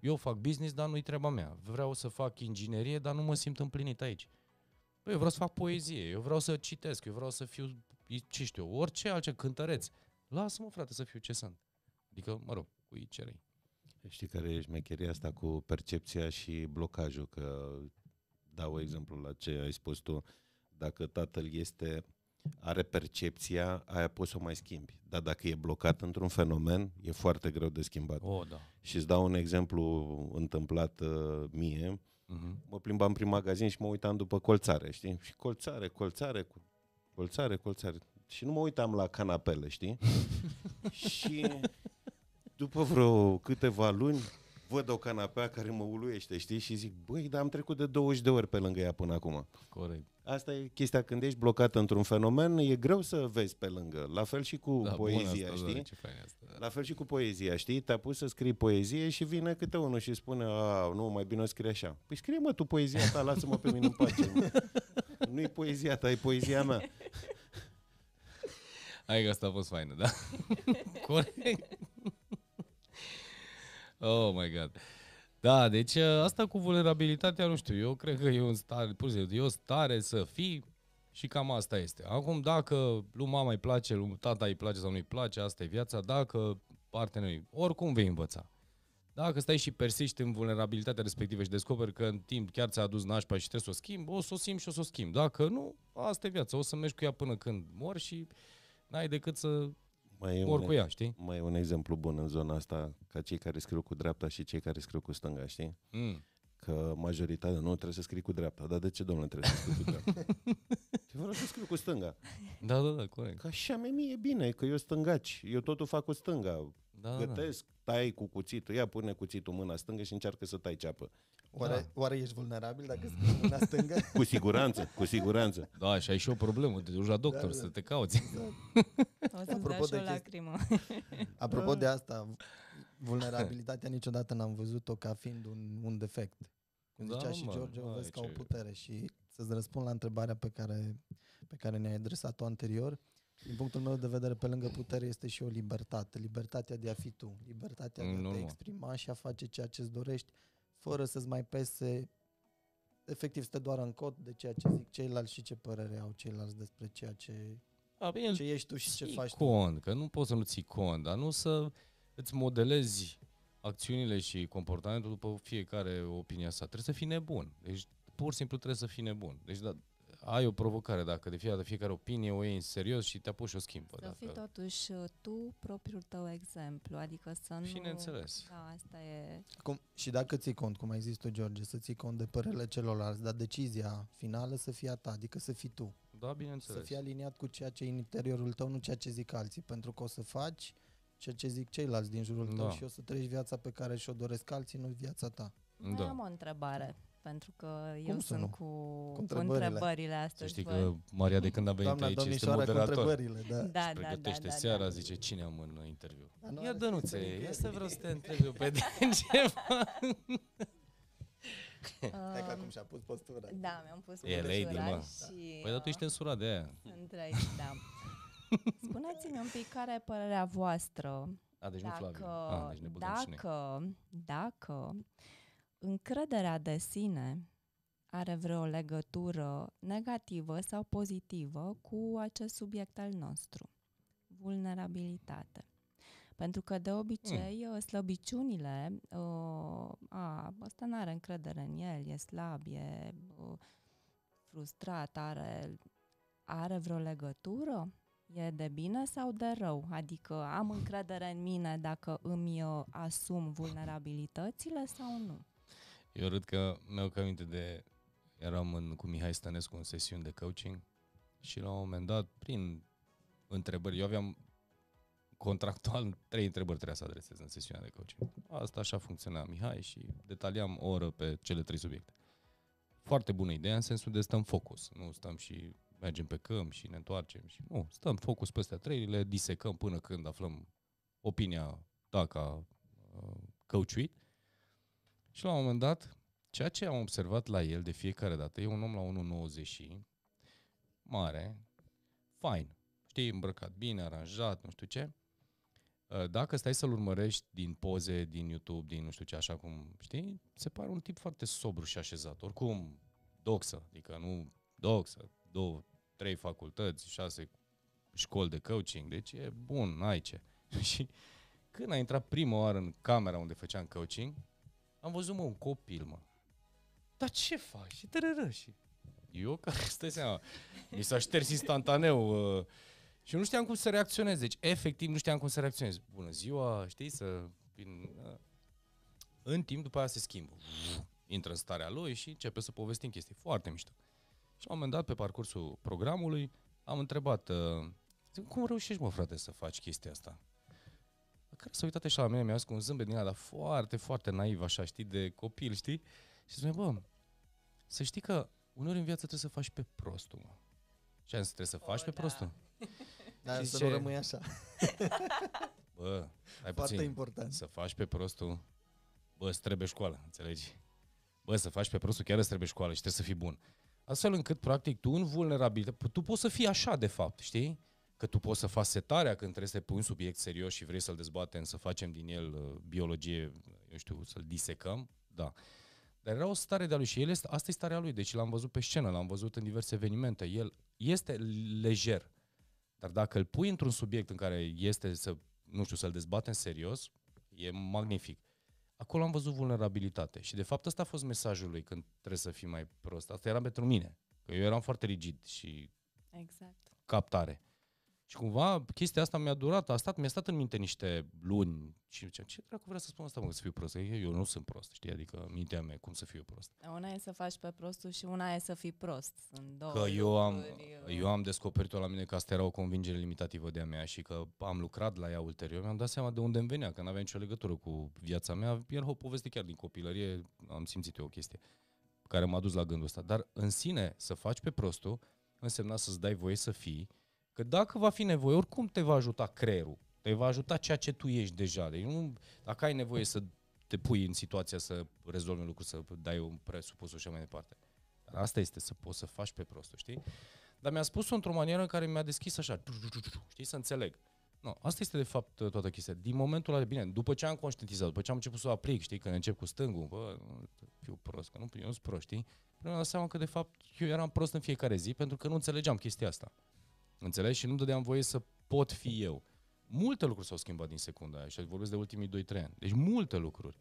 Eu fac business, dar nu-i treaba mea. Vreau să fac inginerie, dar nu mă simt împlinit aici. Bă, eu vreau să fac poezie, eu vreau să citesc, eu vreau să fiu, ce știu, orice altce cântăreț. Lasă-mă, frate, să fiu ce sunt. Adică, mă rog, cu cerei. Știi care e șmecheria asta cu percepția și blocajul, că dau exemplu la ce ai spus tu, dacă tatăl este are percepția, aia poți să o mai schimbi. Dar dacă e blocat într-un fenomen, e foarte greu de schimbat. Oh, da. Și îți dau un exemplu întâmplat uh, mie. Uh-huh. Mă plimbam prin magazin și mă uitam după colțare, știi? Și colțare, colțare, colțare, colțare. Și nu mă uitam la canapele, știi? și după vreo câteva luni văd o canapea care mă uluiește, știi? Și zic, băi, dar am trecut de 20 de ori pe lângă ea până acum. Corect. Asta e chestia când ești blocat într-un fenomen, e greu să vezi pe lângă. La fel și cu da, poezia, asta, știi? fain asta, da. La fel și cu poezia, știi? Te-a pus să scrii poezie și vine câte unul și spune, a, nu, mai bine o scrie așa. Păi scrie mă tu poezia ta, lasă-mă pe mine în pace. Nu-i poezia ta, e poezia mea. Hai că asta a fost faină, da? Corect. Oh my God. Da, deci ă, asta cu vulnerabilitatea, nu știu, eu cred că e, un stare, pur și simplu, e o stare să fii și cam asta este. Acum, dacă lui mama îi place, lui tata îi place sau nu îi place, asta e viața, dacă partenerii, oricum vei învăța. Dacă stai și persiști în vulnerabilitatea respectivă și descoperi că în timp chiar ți-a adus nașpa și trebuie să o schimbi, o să o simți și o să o schimbi. Dacă nu, asta e viața, o să mergi cu ea până când mori și n-ai decât să mai e cu ea, știi? Mai e un exemplu bun în zona asta, ca cei care scriu cu dreapta și cei care scriu cu stânga, știi? Mm. Că majoritatea, nu, trebuie să scrii cu dreapta. Dar de ce, domnule, trebuie să scrii cu dreapta? Te vreau să scriu cu stânga. Da, da, da, corect. Ca așa mie e bine, că eu stângaci, eu totul fac cu stânga. Da, da, gătesc, da. tai cu cuțitul, ia pune cuțitul mâna stângă și încearcă să tai ceapă. Oare, da. oare ești vulnerabil dacă îți mâna stângă? cu siguranță, cu siguranță. Da, și ai și o problemă, te duci la doctor da, da. să te cauți. Exact. Da. O să apropo de o lacrimă. Apropo de asta, vulnerabilitatea niciodată n-am văzut-o ca fiind un, un defect. Cum da, zicea da, și George, o da, vezi ca o putere și să-ți răspund la întrebarea pe care, pe care ne-ai adresat-o anterior. Din punctul meu de vedere, pe lângă putere este și o libertate. Libertatea de a fi tu, libertatea de a te exprima și a face ceea ce îți dorești, fără să-ți mai pese efectiv stă doar în cot de ceea ce zic ceilalți și ce părere au ceilalți despre ceea ce, a, bine, ce ești tu și ce faci cont, tu. că nu poți să nu ții cont, dar nu să îți modelezi acțiunile și comportamentul după fiecare opinia sa. Trebuie să fii nebun. Deci pur și simplu trebuie să fii nebun. Deci da, ai o provocare dacă de fiecare, de fiecare opinie o iei în serios și te apuci și o schimbă. Să dacă... fii totuși uh, tu propriul tău exemplu, adică să nu... Bineînțeles. Da, asta e... Cum, și dacă ții cont, cum ai zis tu, George, să ții cont de părerile celorlalți, dar decizia finală să fie a ta, adică să fii tu. Da, bineînțeles. Să fii aliniat cu ceea ce e în interiorul tău, nu ceea ce zic alții, pentru că o să faci ceea ce zic ceilalți din jurul da. tău și o să trăiești viața pe care și-o doresc alții, nu viața ta. Da. Mai da. am o întrebare pentru că Cum eu sunt nu? cu, cu întrebările, întrebările astăzi. Să știi că Maria de când a venit Doamna, aici este moderator. da. Da, da, da pregătește da, da, seara, da. zice cine am în interviu. Da, Ia dănuțe, ia să vreau să te întreb eu pe ceva. Hai că acum și-a pus postura. Da, mi-am pus e postura ready, mă. și... Păi dar tu ești însurat de aia. da. Spuneți-mi un pic care e părerea voastră. A, deci dacă, nu Flavia. A, deci dacă, dacă încrederea de sine are vreo legătură negativă sau pozitivă cu acest subiect al nostru, vulnerabilitate. Pentru că de obicei mm. slăbiciunile, uh, a, ăsta nu are încredere în el, e slab, e uh, frustrat, are, are vreo legătură? E de bine sau de rău? Adică am încredere în mine dacă îmi uh, asum vulnerabilitățile sau nu? Eu râd că mi-au aminte de... Eram în, cu Mihai Stănescu în sesiuni de coaching și la un moment dat, prin întrebări, eu aveam contractual trei întrebări trebuia să adresez în sesiunea de coaching. Asta așa funcționa Mihai și detaliam o oră pe cele trei subiecte. Foarte bună idee în sensul de stăm focus, nu stăm și mergem pe câmp și ne întoarcem și nu, stăm focus pe astea trei, le disecăm până când aflăm opinia ta ca uh, și la un moment dat, ceea ce am observat la el de fiecare dată, e un om la 1,90 mare, fain, știi, îmbrăcat bine, aranjat, nu știu ce. Uh, dacă stai să-l urmărești din poze, din YouTube, din nu știu ce, așa cum știi, se pare un tip foarte sobru și așezat. Oricum, doxă, adică nu doxă, două, trei facultăți, șase școli de coaching, deci e bun, n-ai ce. și când a intrat prima oară în camera unde făceam coaching, am văzut, mă, un copil, mă. Dar ce faci? Și tărără și... Eu că stai seama, mi s-a șters instantaneu uh, și nu știam cum să reacționez. Deci, efectiv, nu știam cum să reacționez. Bună ziua, știi, să... Prin, uh, în timp, după aia se schimbă. Intră în starea lui și începe să povestim chestii. Foarte mișto. Și la un moment dat, pe parcursul programului, am întrebat, uh, zic, cum reușești, mă, frate, să faci chestia asta? care s-a uitat așa la mine, mi-a zis cu un zâmbet din ăla, dar foarte, foarte naiv, așa, știi, de copil, știi? Și spune, bă, să știi că uneori în viață trebuie să faci pe prostul, mă. Și am zis, trebuie să faci da. pe da. prostul. Dar și să zice, nu rămâi așa. Bă, ai Foarte puțin. important. Să faci pe prostul, bă, îți trebuie școală, înțelegi? Bă, să faci pe prostul chiar îți trebuie școală și trebuie să fii bun. Astfel încât, practic, tu în vulnerabilitate, tu poți să fii așa, de fapt, știi? că tu poți să faci setarea când trebuie să pui un subiect serios și vrei să-l dezbatem, să facem din el uh, biologie, eu știu, să-l disecăm, da. Dar era o stare de-a lui și el este, asta e starea lui, deci l-am văzut pe scenă, l-am văzut în diverse evenimente, el este lejer, dar dacă îl pui într-un subiect în care este să, nu știu, să-l dezbatem serios, e magnific. Acolo am văzut vulnerabilitate și de fapt asta a fost mesajul lui când trebuie să fii mai prost. Asta era pentru mine, că eu eram foarte rigid și exact. captare. Și cumva chestia asta mi-a durat, a stat, mi-a stat în minte niște luni și ziceam, ce dracu vrea să spun asta, mă, să fiu prost? Eu, nu sunt prost, știi, adică mintea mea, cum să fiu prost? Una e să faci pe prostul și una e să fii prost. Sunt două că eu am, eu uh, am descoperit-o la mine că asta era o convingere limitativă de-a mea și că am lucrat la ea ulterior, mi-am dat seama de unde îmi venea, că n avea nicio legătură cu viața mea, era o poveste chiar din copilărie, am simțit eu o chestie care m-a dus la gândul ăsta. Dar în sine, să faci pe prostul, însemna să-ți dai voie să fii, Că dacă va fi nevoie, oricum te va ajuta creierul, te va ajuta ceea ce tu ești deja. Deci nu, dacă ai nevoie să te pui în situația să rezolvi un lucru, să dai un presupus și așa mai departe. Dar asta este, să poți să faci pe prostul, știi? Dar mi-a spus într-o manieră în care mi-a deschis așa, știi, să înțeleg. No, asta este de fapt toată chestia. Din momentul ăla, bine, după ce am conștientizat, după ce am început să o aplic, știi, când încep cu stângul, bă, fiu prost, că nu, eu sunt prost, știi? am dat seama că de fapt eu eram prost în fiecare zi pentru că nu înțelegeam chestia asta. Înțelegi? Și nu-mi dădeam voie să pot fi eu. Multe lucruri s-au schimbat din secunda aia și vorbesc de ultimii 2-3 ani. Deci multe lucruri.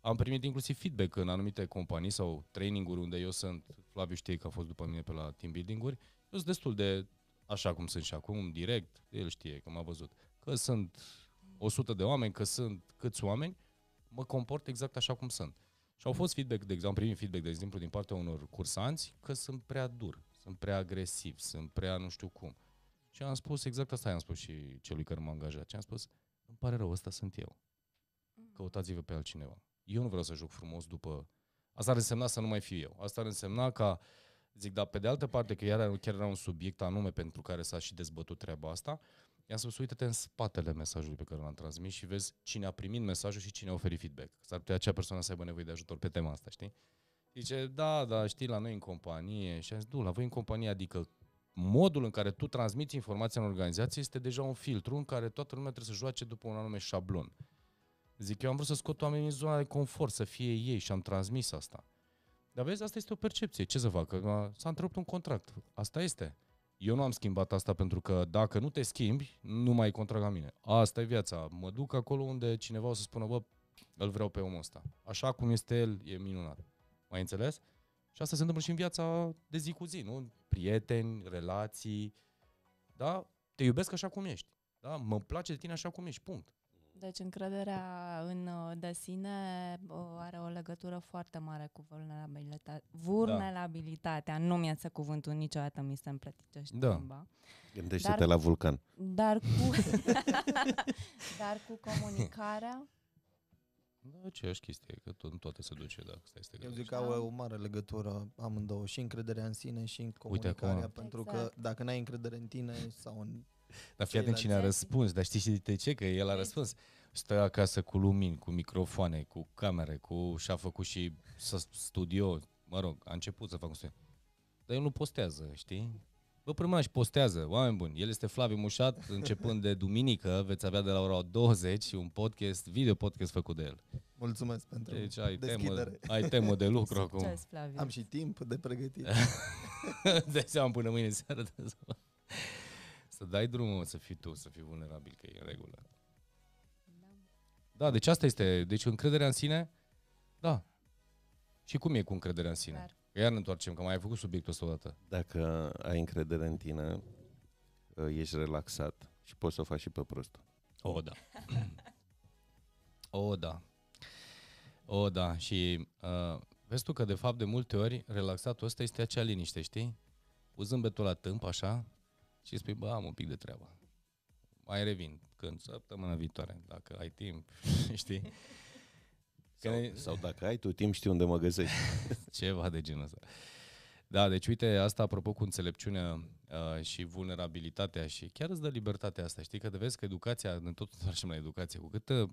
Am primit inclusiv feedback în anumite companii sau traininguri unde eu sunt, Flaviu știe că a fost după mine pe la team building-uri, eu sunt destul de așa cum sunt și acum, direct, el știe că m-a văzut, că sunt 100 de oameni, că sunt câți oameni, mă comport exact așa cum sunt. Și au fost feedback, de exemplu, am primit feedback, de exemplu, din partea unor cursanți că sunt prea dur, sunt prea agresiv, sunt prea nu știu cum. Și am spus, exact asta i-am spus și celui care m-a angajat. Și am spus, îmi pare rău, ăsta sunt eu. Mm. Căutați-vă pe altcineva. Eu nu vreau să joc frumos după... Asta ar însemna să nu mai fiu eu. Asta ar însemna ca... Zic, dar pe de altă parte, că iar chiar era un subiect anume pentru care s-a și dezbătut treaba asta, i-am spus, uite-te în spatele mesajului pe care l-am transmis și vezi cine a primit mesajul și cine a oferit feedback. S-ar putea acea persoană să aibă nevoie de ajutor pe tema asta, știi? Zice, da, da, știi, la noi în companie. Și am zis, du, la voi în companie, adică modul în care tu transmiți informația în organizație este deja un filtru în care toată lumea trebuie să joace după un anume șablon. Zic, eu am vrut să scot oamenii din zona de confort, să fie ei și am transmis asta. Dar vezi, asta este o percepție. Ce să fac? S-a întrerupt un contract. Asta este. Eu nu am schimbat asta pentru că dacă nu te schimbi, nu mai ai contract la mine. Asta e viața. Mă duc acolo unde cineva o să spună, bă, îl vreau pe omul ăsta. Așa cum este el, e minunat. Mai înțeles? Și asta se întâmplă și în viața de zi cu zi, nu? Prieteni, relații, da? Te iubesc așa cum ești, da? Mă place de tine așa cum ești, punct. Deci încrederea în uh, de sine uh, are o legătură foarte mare cu vulnerabilitatea. vulnerabilitatea. Da. Nu mi iese cuvântul niciodată, mi se împleticește da. limba. Gândește-te dar, la vulcan. Dar cu, dar cu comunicarea da, aceeași chestie, că tot, în toate se duce, da, stai să Eu zic că au o mare legătură amândouă, și încrederea în sine și în comunicarea, Uite, pentru exact. că dacă n-ai încredere în tine sau în dar fii atent cine a răspuns, dar știi și de ce? Că el a păi. răspuns. Stă acasă cu lumini, cu microfoane, cu camere, cu și-a făcut și studio, mă rog, a început să facă un studio. Dar el nu postează, știi? Bă, prima și postează, oameni buni. El este Flaviu Mușat, începând de duminică, veți avea de la ora 20 un podcast, video podcast făcut de el. Mulțumesc pentru deci, ai deschidere. Temă, ai temă de lucru Succes, acum. Flaviu. Am și timp de pregătire. deci am până mâine seară. De să dai drumul, să fii tu, să fii vulnerabil, că e în regulă. Da, deci asta este. Deci încrederea în sine, da. Și cum e cu încrederea în sine? Clar. Iar ne întoarcem, că mai ai făcut subiectul ăsta odată. Dacă ai încredere în tine, uh, ești relaxat și poți să o faci și pe prost. O, oh, da. o, oh, da. O, oh, da. Și uh, vezi tu că de fapt de multe ori relaxatul ăsta este acea liniște, știi? Cu zâmbetul la tâmp, așa, și spui, bă, am un pic de treabă. Mai revin când săptămâna viitoare, dacă ai timp, știi? Sau, ne... sau dacă ai tu timp, știi unde mă găsești. Ceva de genul ăsta. Da, deci uite, asta apropo cu înțelepciunea uh, și vulnerabilitatea și chiar îți dă libertatea asta, știi? Că de vezi că educația, în tot întoarcem la educație, cu cât uh,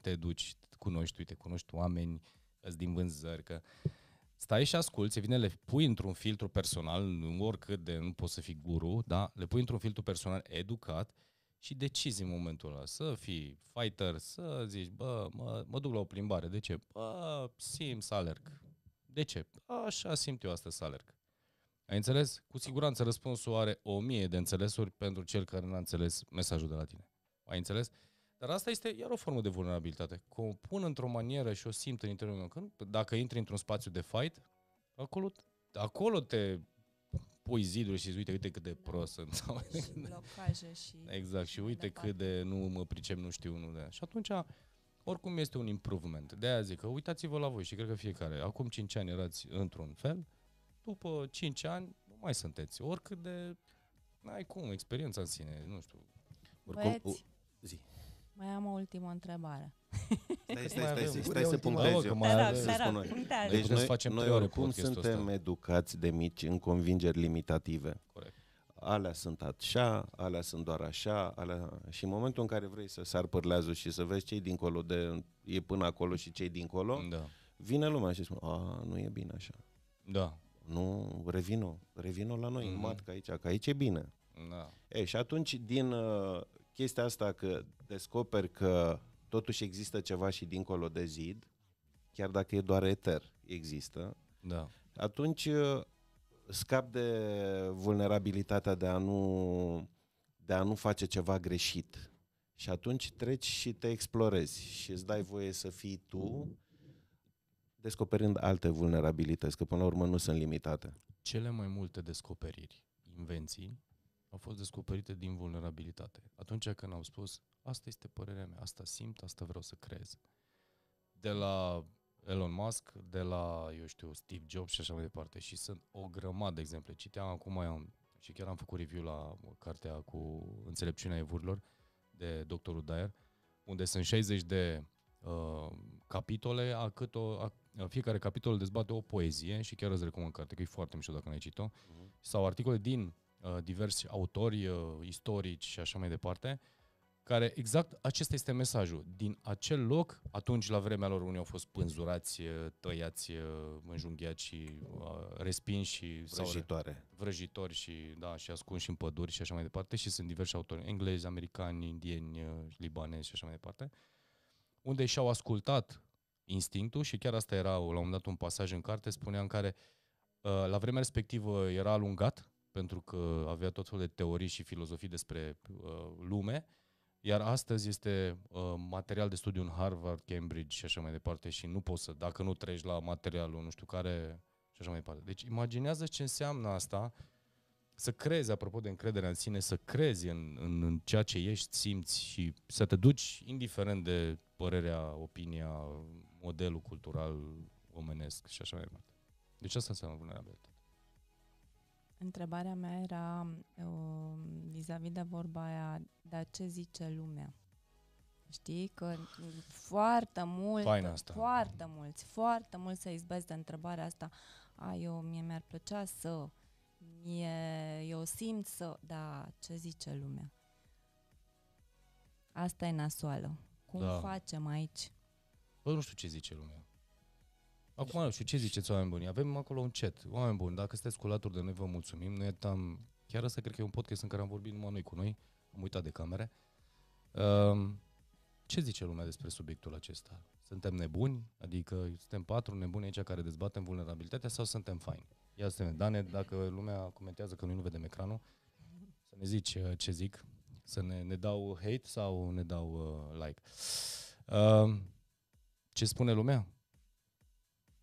te duci, te cunoști, uite, cunoști oameni, îți din vânzări, că stai și asculți, vine, le pui într-un filtru personal, oricât de nu poți să fii guru, da? le pui într-un filtru personal educat și decizi în momentul ăla să fii fighter, să zici, bă, mă, mă duc la o plimbare, de ce? Bă, simt să alerg. De ce? Așa simt eu asta să alerg. Ai înțeles? Cu siguranță răspunsul are o mie de înțelesuri pentru cel care n-a înțeles mesajul de la tine. Ai înțeles? Dar asta este iar o formă de vulnerabilitate. Că o pun într-o manieră și o simt în interiorul meu. Când, dacă intri într-un spațiu de fight, acolo, acolo te pui ziduri și zici, uite, uite cât de prost sunt. și blocaje și... Exact, și uite de cât de nu mă pricep, nu știu, unul de Și atunci, oricum este un improvement. De aia zic că uitați-vă la voi și cred că fiecare. Acum 5 ani erați într-un fel, după 5 ani nu mai sunteți. Oricât de... N-ai cum, experiența în sine, nu știu. Oricum, Băieți, zi. Mai am o ultimă întrebare. Stai, stai, stai, stai, stai să punctez eu. Te rog, rog, Deci noi, facem noi oricum suntem ăsta. educați de mici în convingeri limitative. Corect. Alea sunt așa, alea sunt doar așa, alea... și în momentul în care vrei să sar pârleazul și să vezi cei dincolo de... e până acolo și cei dincolo, da. vine lumea și spune, a, nu e bine așa. Da. Nu, revino, revino la noi, mm-hmm. în mat, că aici, că aici e bine. Da. E, și atunci, din uh, chestia asta că descoperi că totuși există ceva și dincolo de zid, chiar dacă e doar eter, există, da. atunci uh, scap de vulnerabilitatea de a nu, de a nu face ceva greșit. Și atunci treci și te explorezi și îți dai voie să fii tu, descoperind alte vulnerabilități, că până la urmă nu sunt limitate. Cele mai multe descoperiri, invenții, au fost descoperite din vulnerabilitate. Atunci când am spus, asta este părerea mea, asta simt, asta vreau să creez. De la Elon Musk, de la, eu știu, Steve Jobs și așa mai departe. Și sunt o grămadă de exemple. Citeam acum, mai am, și chiar am făcut review la cartea cu Înțelepciunea Evurilor de doctorul Dyer, unde sunt 60 de uh, capitole, a cât o, a, fiecare capitol dezbate o poezie și chiar îți recomand cartea, că e foarte mișto dacă n-ai citit-o, uh-huh. sau articole din Uh, diversi autori uh, istorici și așa mai departe, care exact acesta este mesajul. Din acel loc, atunci la vremea lor unii au fost pânzurați, uh, tăiați, înjunghiați și uh, respinși și vrăjitoare. Sau, vrăjitori și da, și ascunși în păduri și așa mai departe și sunt diversi autori englezi, americani, indieni, libanezi și așa mai departe, unde și-au ascultat instinctul și chiar asta era la un moment dat un pasaj în carte, spunea în care uh, la vremea respectivă era alungat pentru că avea tot felul de teorii și filozofii despre uh, lume, iar astăzi este uh, material de studiu în Harvard, Cambridge și așa mai departe și nu poți să, dacă nu treci la materialul nu știu care și așa mai departe. Deci imaginează ce înseamnă asta, să crezi, apropo de încrederea în sine, să crezi în, în, în ceea ce ești, simți și să te duci indiferent de părerea, opinia, modelul cultural omenesc și așa mai departe. Deci asta înseamnă vulnerabilitate. Întrebarea mea era um, vis-a-vis de vorba aia, dar ce zice lumea? Știi că foarte mult, asta. foarte mulți, foarte mulți se izbesc de întrebarea asta. A, eu, mie mi-ar plăcea să, mie, eu simt să, da, ce zice lumea? Asta e nasoală. Cum da. facem aici? Bă, nu știu ce zice lumea. Acum nu știu, ce ziceți oameni buni? Avem acolo un chat. Oameni buni, dacă sunteți cu laturi de noi, vă mulțumim. Noi am, chiar asta cred că e un podcast în care am vorbit numai noi cu noi. Am uitat de camere. Um, ce zice lumea despre subiectul acesta? Suntem nebuni? Adică suntem patru nebuni aici care dezbatem vulnerabilitatea sau suntem faini? Ia să ne, Dane, dacă lumea comentează că noi nu vedem ecranul, să ne zici uh, ce zic, să ne, ne dau hate sau ne dau uh, like. Uh, ce spune lumea?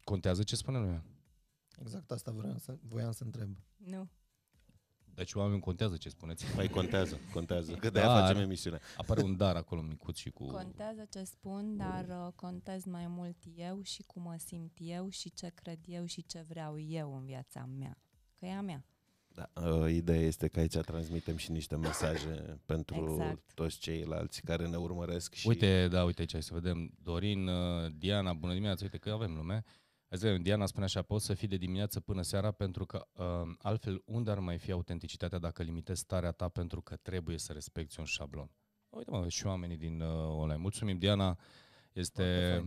Contează ce spune lumea. Exact asta vreau să, voiam să întreb. Nu. Deci oamenii contează ce spuneți. Păi contează, contează, că de-aia dar, facem emisiunea. Apare un dar acolo micuț și cu... Contează ce spun, dar uh, contez mai mult eu și cum mă simt eu și ce cred eu și ce vreau eu în viața mea. Că e a mea. Da, uh, ideea este că aici transmitem și niște mesaje pentru exact. toți ceilalți care ne urmăresc. Și... Uite, da, uite aici, să vedem. Dorin, uh, Diana, bună dimineața, uite că avem lume. Ezeu Diana spune așa, poți să fii de dimineață până seara pentru că uh, altfel unde ar mai fi autenticitatea dacă limitezi starea ta pentru că trebuie să respecti un șablon. Uite mă, și oamenii din uh, online. Mulțumim, Diana. Este,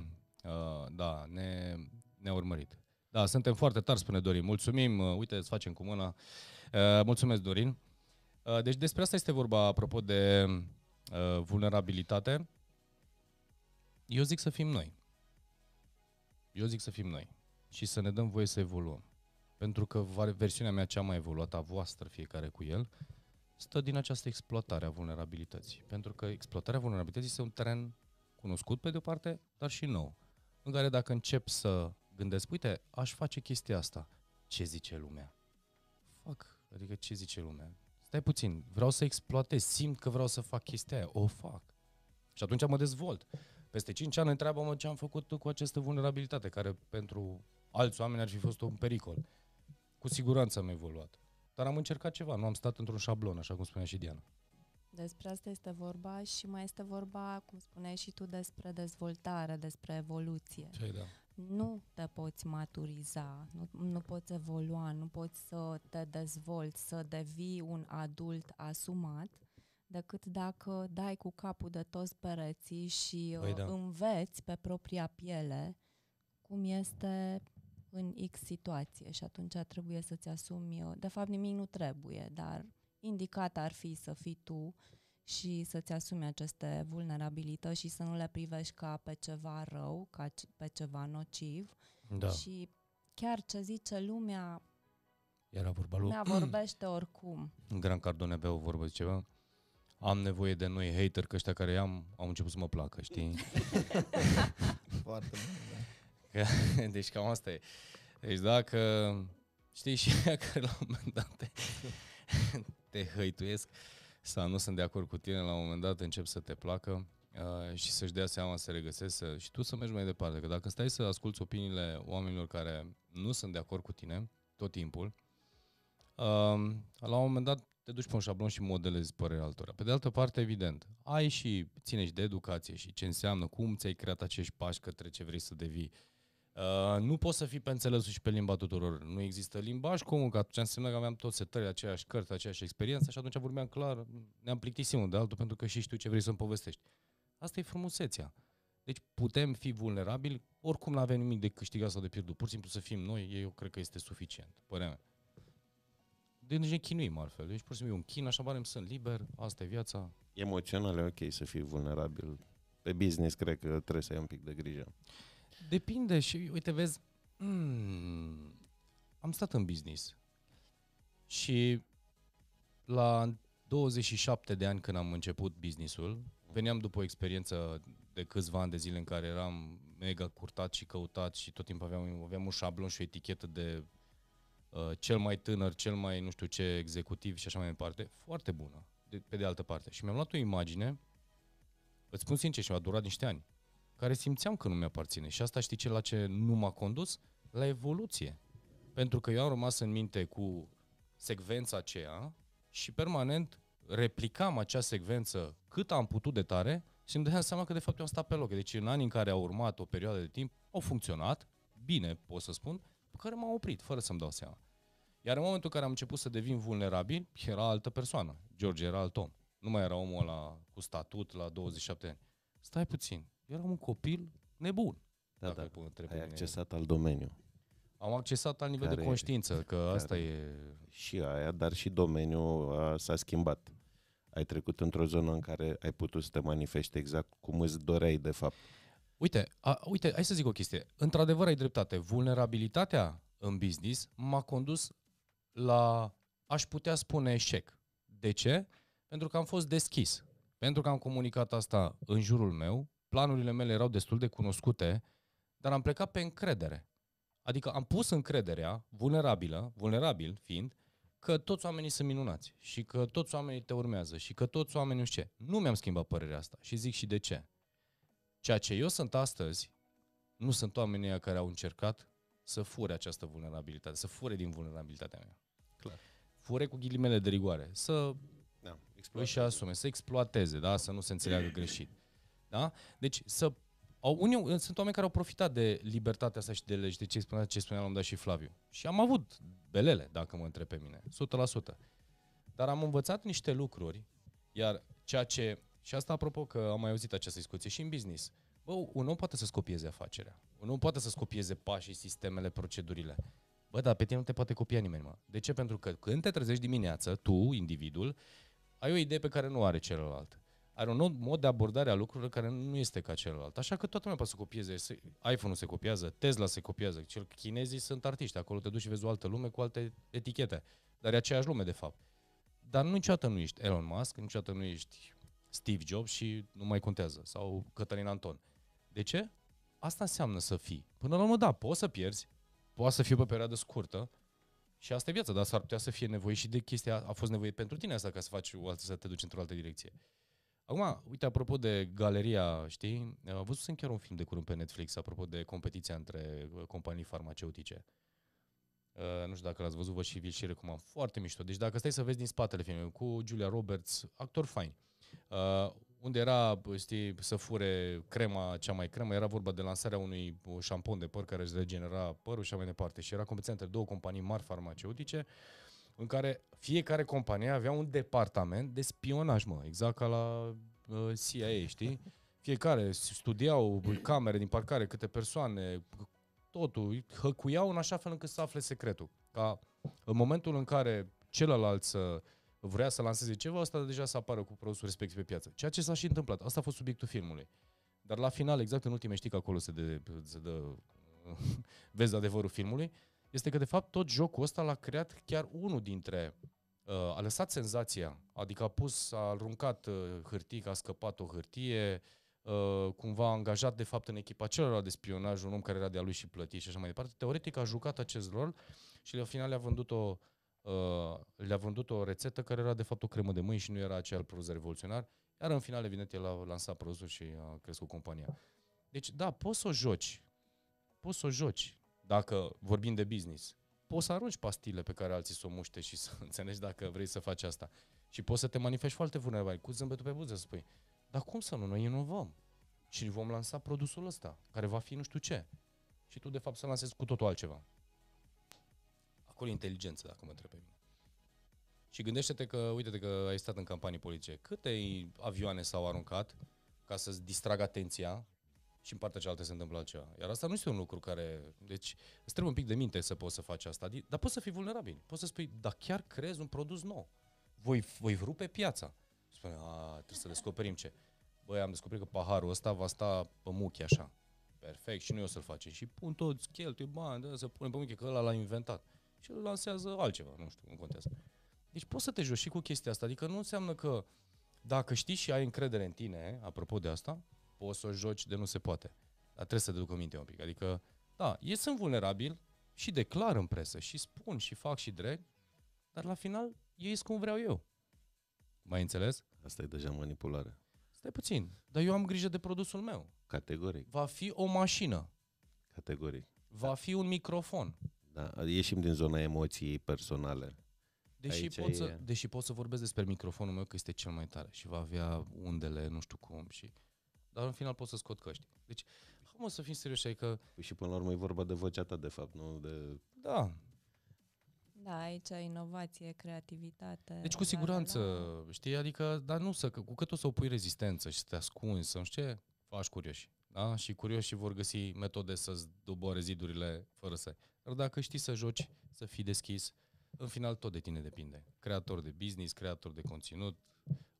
uh, da, ne, ne urmărit. Da, suntem foarte tari, spune Dorin. Mulțumim, uh, uite, îți facem cu mâna. Uh, mulțumesc, Dorin. Uh, deci despre asta este vorba, apropo de uh, vulnerabilitate. Eu zic să fim noi. Eu zic să fim noi și să ne dăm voie să evoluăm. Pentru că versiunea mea cea mai evoluată, a voastră fiecare cu el, stă din această exploatare a vulnerabilității. Pentru că exploatarea vulnerabilității este un teren cunoscut pe de-o parte, dar și nou. În care dacă încep să gândesc, uite, aș face chestia asta, ce zice lumea? Fac, adică ce zice lumea? Stai puțin, vreau să exploatez, simt că vreau să fac chestia aia, o oh, fac. Și atunci mă dezvolt. Peste 5 ani întreabă-mă ce am făcut cu această vulnerabilitate, care pentru alți oameni ar fi fost un pericol. Cu siguranță am evoluat. Dar am încercat ceva, nu am stat într-un șablon, așa cum spunea și Diana. Despre asta este vorba și mai este vorba, cum spuneai și tu, despre dezvoltare, despre evoluție. Ce, da. Nu te poți maturiza, nu, nu poți evolua, nu poți să te dezvolți, să devii un adult asumat decât dacă dai cu capul de toți pereții și păi uh, da. înveți pe propria piele cum este în X situație și atunci trebuie să-ți asumi, uh, de fapt nimic nu trebuie, dar indicat ar fi să fii tu și să-ți asumi aceste vulnerabilități și să nu le privești ca pe ceva rău, ca pe ceva nociv da. și chiar ce zice lumea era vorba lui... Lumea vorbește oricum. Gran Cardone avea o vorbă, ceva? am nevoie de noi hater, că ăștia care i-am au început să mă placă, știi? Foarte bun, da. Deci cam asta e. Deci dacă știi și aia care la un moment dat te, te hăituiesc sau nu sunt de acord cu tine, la un moment dat încep să te placă uh, și să-și dea seama să regăsesc să, și tu să mergi mai departe. Că dacă stai să asculți opiniile oamenilor care nu sunt de acord cu tine tot timpul, uh, la un moment dat te duci pe un șablon și modelezi părerea altora. Pe de altă parte, evident, ai și ținești de educație și ce înseamnă, cum ți-ai creat acești pași către ce vrei să devii. Uh, nu poți să fii pe înțelesul și pe limba tuturor. Nu există limbaj comun, că atunci înseamnă că aveam toți setări, aceeași cărți, aceeași experiență și atunci vorbeam clar, ne-am plictisit unul de altul pentru că și știu ce vrei să-mi povestești. Asta e frumusețea. Deci putem fi vulnerabili, oricum nu avem nimic de câștigat sau de pierdut. Pur și simplu să fim noi, eu cred că este suficient. Părerea mea de nici ne chinuim altfel. Deci pur și simplu un chin, așa bani sunt liber, asta e viața. Emoțional e ok să fii vulnerabil. Pe business cred că trebuie să ai un pic de grijă. Depinde și, uite, vezi, mm, am stat în business și la 27 de ani când am început businessul, veneam după o experiență de câțiva ani de zile în care eram mega curtat și căutat și tot timpul aveam, aveam un șablon și o etichetă de Uh, cel mai tânăr, cel mai nu știu ce executiv și așa mai departe, foarte bună, de, pe de altă parte. Și mi-am luat o imagine, îți spun sincer și a durat niște ani, care simțeam că nu mi-aparține. Și asta știi ce la ce nu m-a condus? La evoluție. Pentru că eu am rămas în minte cu secvența aceea și permanent replicam acea secvență cât am putut de tare și îmi dădeam seama că de fapt eu am stat pe loc. Deci în anii în care au urmat o perioadă de timp, au funcționat, bine pot să spun, care m-a oprit, fără să-mi dau seama. Iar în momentul în care am început să devin vulnerabil, era altă persoană. George era alt om. Nu mai era omul ăla cu statut la 27 ani. Stai puțin, eram un copil nebun. Da, da, ai accesat al domeniu. Am accesat al nivel care, de conștiință, că care, asta e... Și aia, dar și domeniul a, s-a schimbat. Ai trecut într-o zonă în care ai putut să te manifeste exact cum îți doreai, de fapt. Uite, a, uite, hai să zic o chestie. Într-adevăr ai dreptate. Vulnerabilitatea în business m-a condus la, aș putea spune, eșec. De ce? Pentru că am fost deschis. Pentru că am comunicat asta în jurul meu, planurile mele erau destul de cunoscute, dar am plecat pe încredere. Adică am pus încrederea, vulnerabilă, vulnerabil fiind, că toți oamenii sunt minunați și că toți oamenii te urmează și că toți oamenii nu știu ce. Nu mi-am schimbat părerea asta și zic și de ce. Ceea ce eu sunt astăzi, nu sunt oamenii care au încercat să fure această vulnerabilitate, să fure din vulnerabilitatea mea. Clar. Fure cu ghilimele de rigoare, să da, își asume, să exploateze, da? să nu se înțeleagă greșit. Da? Deci să au, unii, sunt oameni care au profitat de libertatea asta și de lege, de ce spunea, ce spunea l-am dat și Flaviu. Și am avut belele, dacă mă întreb pe mine, 100%. Dar am învățat niște lucruri, iar ceea ce și asta apropo că am mai auzit această discuție și în business. Bă, un om poate să-ți copieze afacerea. Un om poate să-ți copieze pașii, sistemele, procedurile. Bă, dar pe tine nu te poate copia nimeni, mă. De ce? Pentru că când te trezești dimineață, tu, individul, ai o idee pe care nu are celălalt. Are un mod de abordare a lucrurilor care nu este ca celălalt. Așa că toată lumea poate să copieze. iPhone-ul se copiază, Tesla se copiază. Cel chinezii sunt artiști. Acolo te duci și vezi o altă lume cu alte etichete. Dar e aceeași lume, de fapt. Dar niciodată nu ești Elon Musk, niciodată nu ești Steve Jobs și nu mai contează, sau Cătălin Anton. De ce? Asta înseamnă să fii. Până la urmă, da, poți să pierzi, poate să fie pe o perioadă scurtă și asta e viața, dar s-ar putea să fie nevoie și de chestia, a fost nevoie pentru tine asta ca să faci o altă, să te duci într-o altă direcție. Acum, uite, apropo de galeria, știi, uh, văzusem chiar un film de curând pe Netflix, apropo de competiția între uh, companii farmaceutice. Uh, nu știu dacă l-ați văzut, vă și vi și recomand. Foarte mișto. Deci dacă stai să vezi din spatele filmului, cu Julia Roberts, actor fain. Uh, Uh, unde era, știi, să fure crema cea mai cremă, era vorba de lansarea unui șampon de păr care își regenera părul și mai departe. Și era competiția între două companii mari farmaceutice în care fiecare companie avea un departament de spionaj, mă, exact ca la uh, CIA, știi? Fiecare studiau camere din parcare, câte persoane, totul, hăcuiau în așa fel încât să afle secretul. Ca în momentul în care celălalt să uh, vrea să lanseze ceva, asta deja să apară cu produsul respectiv pe piață. Ceea ce s-a și întâmplat. Asta a fost subiectul filmului. Dar la final, exact în ultime, știi că acolo se, de, se dă, vezi adevărul filmului, este că de fapt tot jocul ăsta l-a creat chiar unul dintre uh, a lăsat senzația, adică a pus, a aruncat uh, hârtii, a scăpat o hârtie, uh, cumva a angajat de fapt în echipa celorlalți de spionaj un om care era de-a lui și plătit și așa mai departe. Teoretic a jucat acest rol și la final a vândut o Uh, le-a vândut o rețetă care era de fapt o cremă de mâini și nu era acel produs revoluționar, iar în final, evident, el a lansat produsul și a crescut compania. Deci, da, poți să o joci, poți să o joci, dacă vorbim de business. Poți să arunci pastile pe care alții să o muște și să înțelegi dacă vrei să faci asta. Și poți să te manifesti foarte vulnerabil, cu zâmbetul pe buze, să spui, dar cum să nu, noi inovăm și vom lansa produsul ăsta, care va fi nu știu ce. Și tu, de fapt, să lansezi cu totul altceva acolo inteligență, dacă mă întreb pe mine. Și gândește-te că, uite-te că ai stat în campanii politice, câte avioane s-au aruncat ca să-ți distragă atenția și în partea cealaltă se întâmplă altceva. Iar asta nu este un lucru care... Deci îți trebuie un pic de minte să poți să faci asta, dar poți să fii vulnerabil. Poți să spui, dar chiar crezi un produs nou. Voi, voi rupe piața. Spune, a, trebuie să descoperim ce. Băi, am descoperit că paharul ăsta va sta pe muchi așa. Perfect, și noi o să-l facem. Și pun toți cheltuie bani, să punem pe muchi, că ăla l-a inventat și îl lansează altceva, nu știu, nu contează. Deci poți să te joci și cu chestia asta, adică nu înseamnă că dacă știi și ai încredere în tine, apropo de asta, poți să o joci de nu se poate. Dar trebuie să te ducă minte un pic, adică, da, eu sunt vulnerabil și declar în presă și spun și fac și drag, dar la final ei cum vreau eu. Mai înțeles? Asta e deja manipulare. Stai puțin, dar eu am grijă de produsul meu. Categoric. Va fi o mașină. Categoric. Va da. fi un microfon. Da, adică ieșim din zona emoției personale. Deși pot, să, e... deși pot să vorbesc despre microfonul meu că este cel mai tare și va avea undele, nu știu cum și... Dar în final pot să scot căști. Deci, hai mă să fim serioși, că... Adică- păi Și până la urmă e vorba de vocea ta, de fapt, nu de... Da, da, aici inovație, creativitate. Deci cu siguranță, la, știi, adică, dar nu să, cu cât o să opui rezistență și să te ascunzi, să nu știu ce, faci curioși. Da? Și curioșii vor găsi metode să-ți doboare zidurile fără să dar dacă știi să joci, să fii deschis, în final tot de tine depinde. Creator de business, creator de conținut,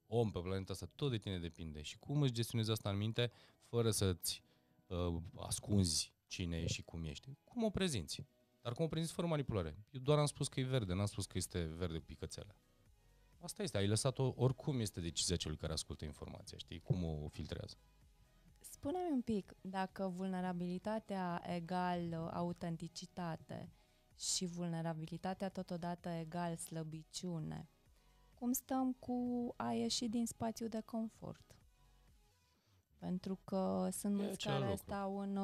om pe planeta asta, tot de tine depinde. Și cum îți gestionezi asta în minte, fără să-ți uh, ascunzi cine ești și cum ești. Cum o prezinți? Dar cum o prezinți fără manipulare? Eu doar am spus că e verde, n-am spus că este verde cu picățele. Asta este, ai lăsat-o, oricum este decizia celui care ascultă informația, știi, cum o filtrează spune un pic dacă vulnerabilitatea egal uh, autenticitate și vulnerabilitatea totodată egal slăbiciune. Cum stăm cu a ieși din spațiu de confort? Pentru că sunt mulți care lucru. stau în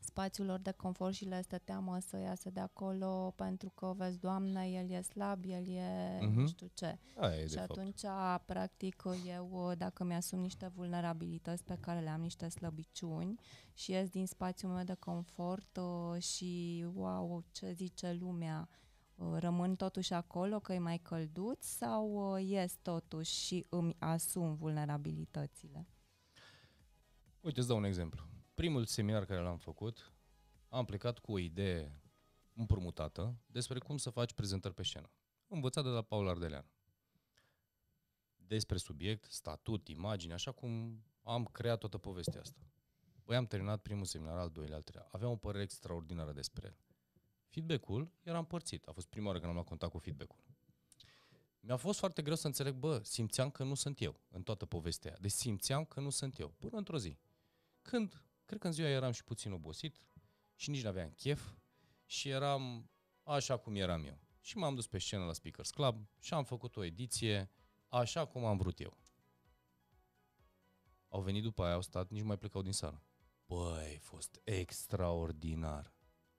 spațiul lor de confort și le este teamă să iasă de acolo pentru că, vezi, doamne, el e slab, el e uh-huh. nu mhm. știu ce. Aia și atunci, fapt. practic, eu, dacă mi-asum niște vulnerabilități pe care le am, niște slăbiciuni și ies din spațiul meu de confort uh, și, wow, ce zice lumea, uh, rămân totuși acolo că e mai călduț sau uh, ies totuși și îmi asum vulnerabilitățile? Uite, îți dau un exemplu primul seminar care l-am făcut, am plecat cu o idee împrumutată despre cum să faci prezentări pe scenă, Învățat de la Paul Ardelean. Despre subiect, statut, imagine, așa cum am creat toată povestea asta. Păi am terminat primul seminar, al doilea, al treilea. Aveam o părere extraordinară despre el. Feedback-ul era împărțit. A fost prima oară când am luat contact cu feedback-ul. Mi-a fost foarte greu să înțeleg, bă, simțeam că nu sunt eu în toată povestea. Deci simțeam că nu sunt eu. Până într-o zi. Când Cred că în ziua eram și puțin obosit și nici n-aveam chef și eram așa cum eram eu. Și m-am dus pe scenă la Speakers Club și am făcut o ediție așa cum am vrut eu. Au venit după aia, au stat, nici nu mai plecau din sală. Băi, a fost extraordinar.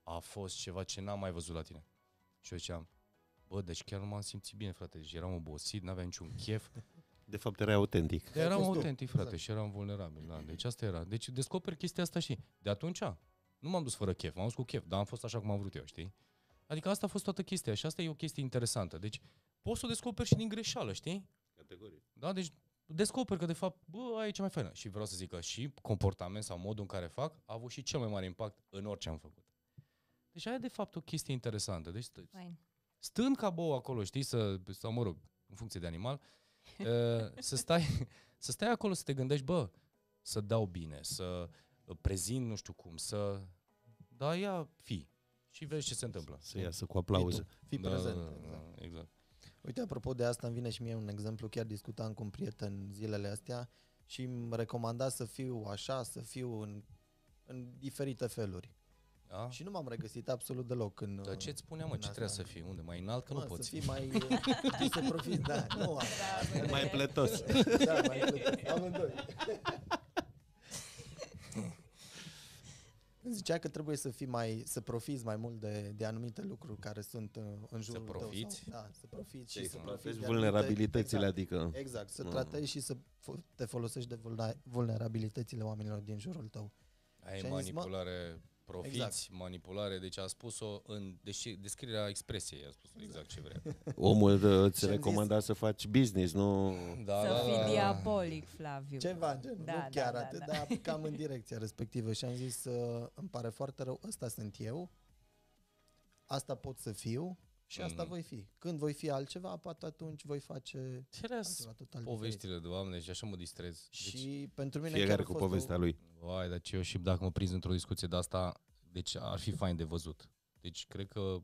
A fost ceva ce n-am mai văzut la tine. Și eu ziceam, bă, deci chiar nu m-am simțit bine, frate. Deci eram obosit, n-aveam niciun chef de fapt erai autentic. De eram autentic, frate, exact. și eram vulnerabil. Da. Deci asta era. Deci descoperi chestia asta și de atunci nu m-am dus fără chef, m-am dus cu chef, dar am fost așa cum am vrut eu, știi? Adică asta a fost toată chestia și asta e o chestie interesantă. Deci poți să o descoperi și din greșeală, știi? Categorie. Da, deci descoper că de fapt, bă, aia e cea mai faină. Și vreau să zic că și comportament sau modul în care fac a avut și cel mai mare impact în orice am făcut. Deci aia e de fapt o chestie interesantă. Deci Fine. stând ca bou acolo, știi, să, sau mă rog, în funcție de animal, uh, Uh, să, stai, să stai acolo să te gândești, bă, să dau bine, să uh, prezint nu știu cum, să... Da, ia, fi. Și vezi ce se întâmplă. Să iasă cu aplauze. fi da, prezent. Da, da, exact. exact. Uite, apropo de asta, îmi vine și mie un exemplu. Chiar discutam cu un prieten zilele astea și îmi recomanda să fiu așa, să fiu în, în diferite feluri. Da? Și nu m-am regăsit absolut deloc în... Dar ce-ți spuneam, mă, ce trebuie să fii? Unde? Mai înalt? Că mă, nu poți. Să fii mai... Uh, să profiți, da. Nu, am. da, mai pletos. da, mai pletos. Amândoi. zicea că trebuie să fii mai, să profiți mai mult de, de anumite lucruri care sunt uh, în jurul să profiți? tău. da, să profiți și să, profiți vulnerabilitățile, exact, adică. Exact, să mm. tratezi și să te folosești de vulnerabilitățile oamenilor din jurul tău. Ai manipulare zis, mă, profiți, exact. manipulare, deci a spus-o în deși, descrierea expresiei, a spus exact ce vrea. Omul îți recomanda zis? să faci business, nu... Da, să da, fii da, da. diabolic, Flaviu. Ceva, gen, da, nu da, chiar da, da atât, da, da. dar cam în direcția respectivă și am zis, uh, îmi pare foarte rău, ăsta sunt eu, asta pot să fiu, și asta mm voi fi. Când voi fi altceva, poate atunci voi face altceva total poveștile diferit. de oameni și așa mă distrez. Deci, și pentru mine fiecare cu povestea o... lui. Vai, dar ce eu și dacă mă prins într-o discuție de asta, deci ar fi fain de văzut. Deci cred că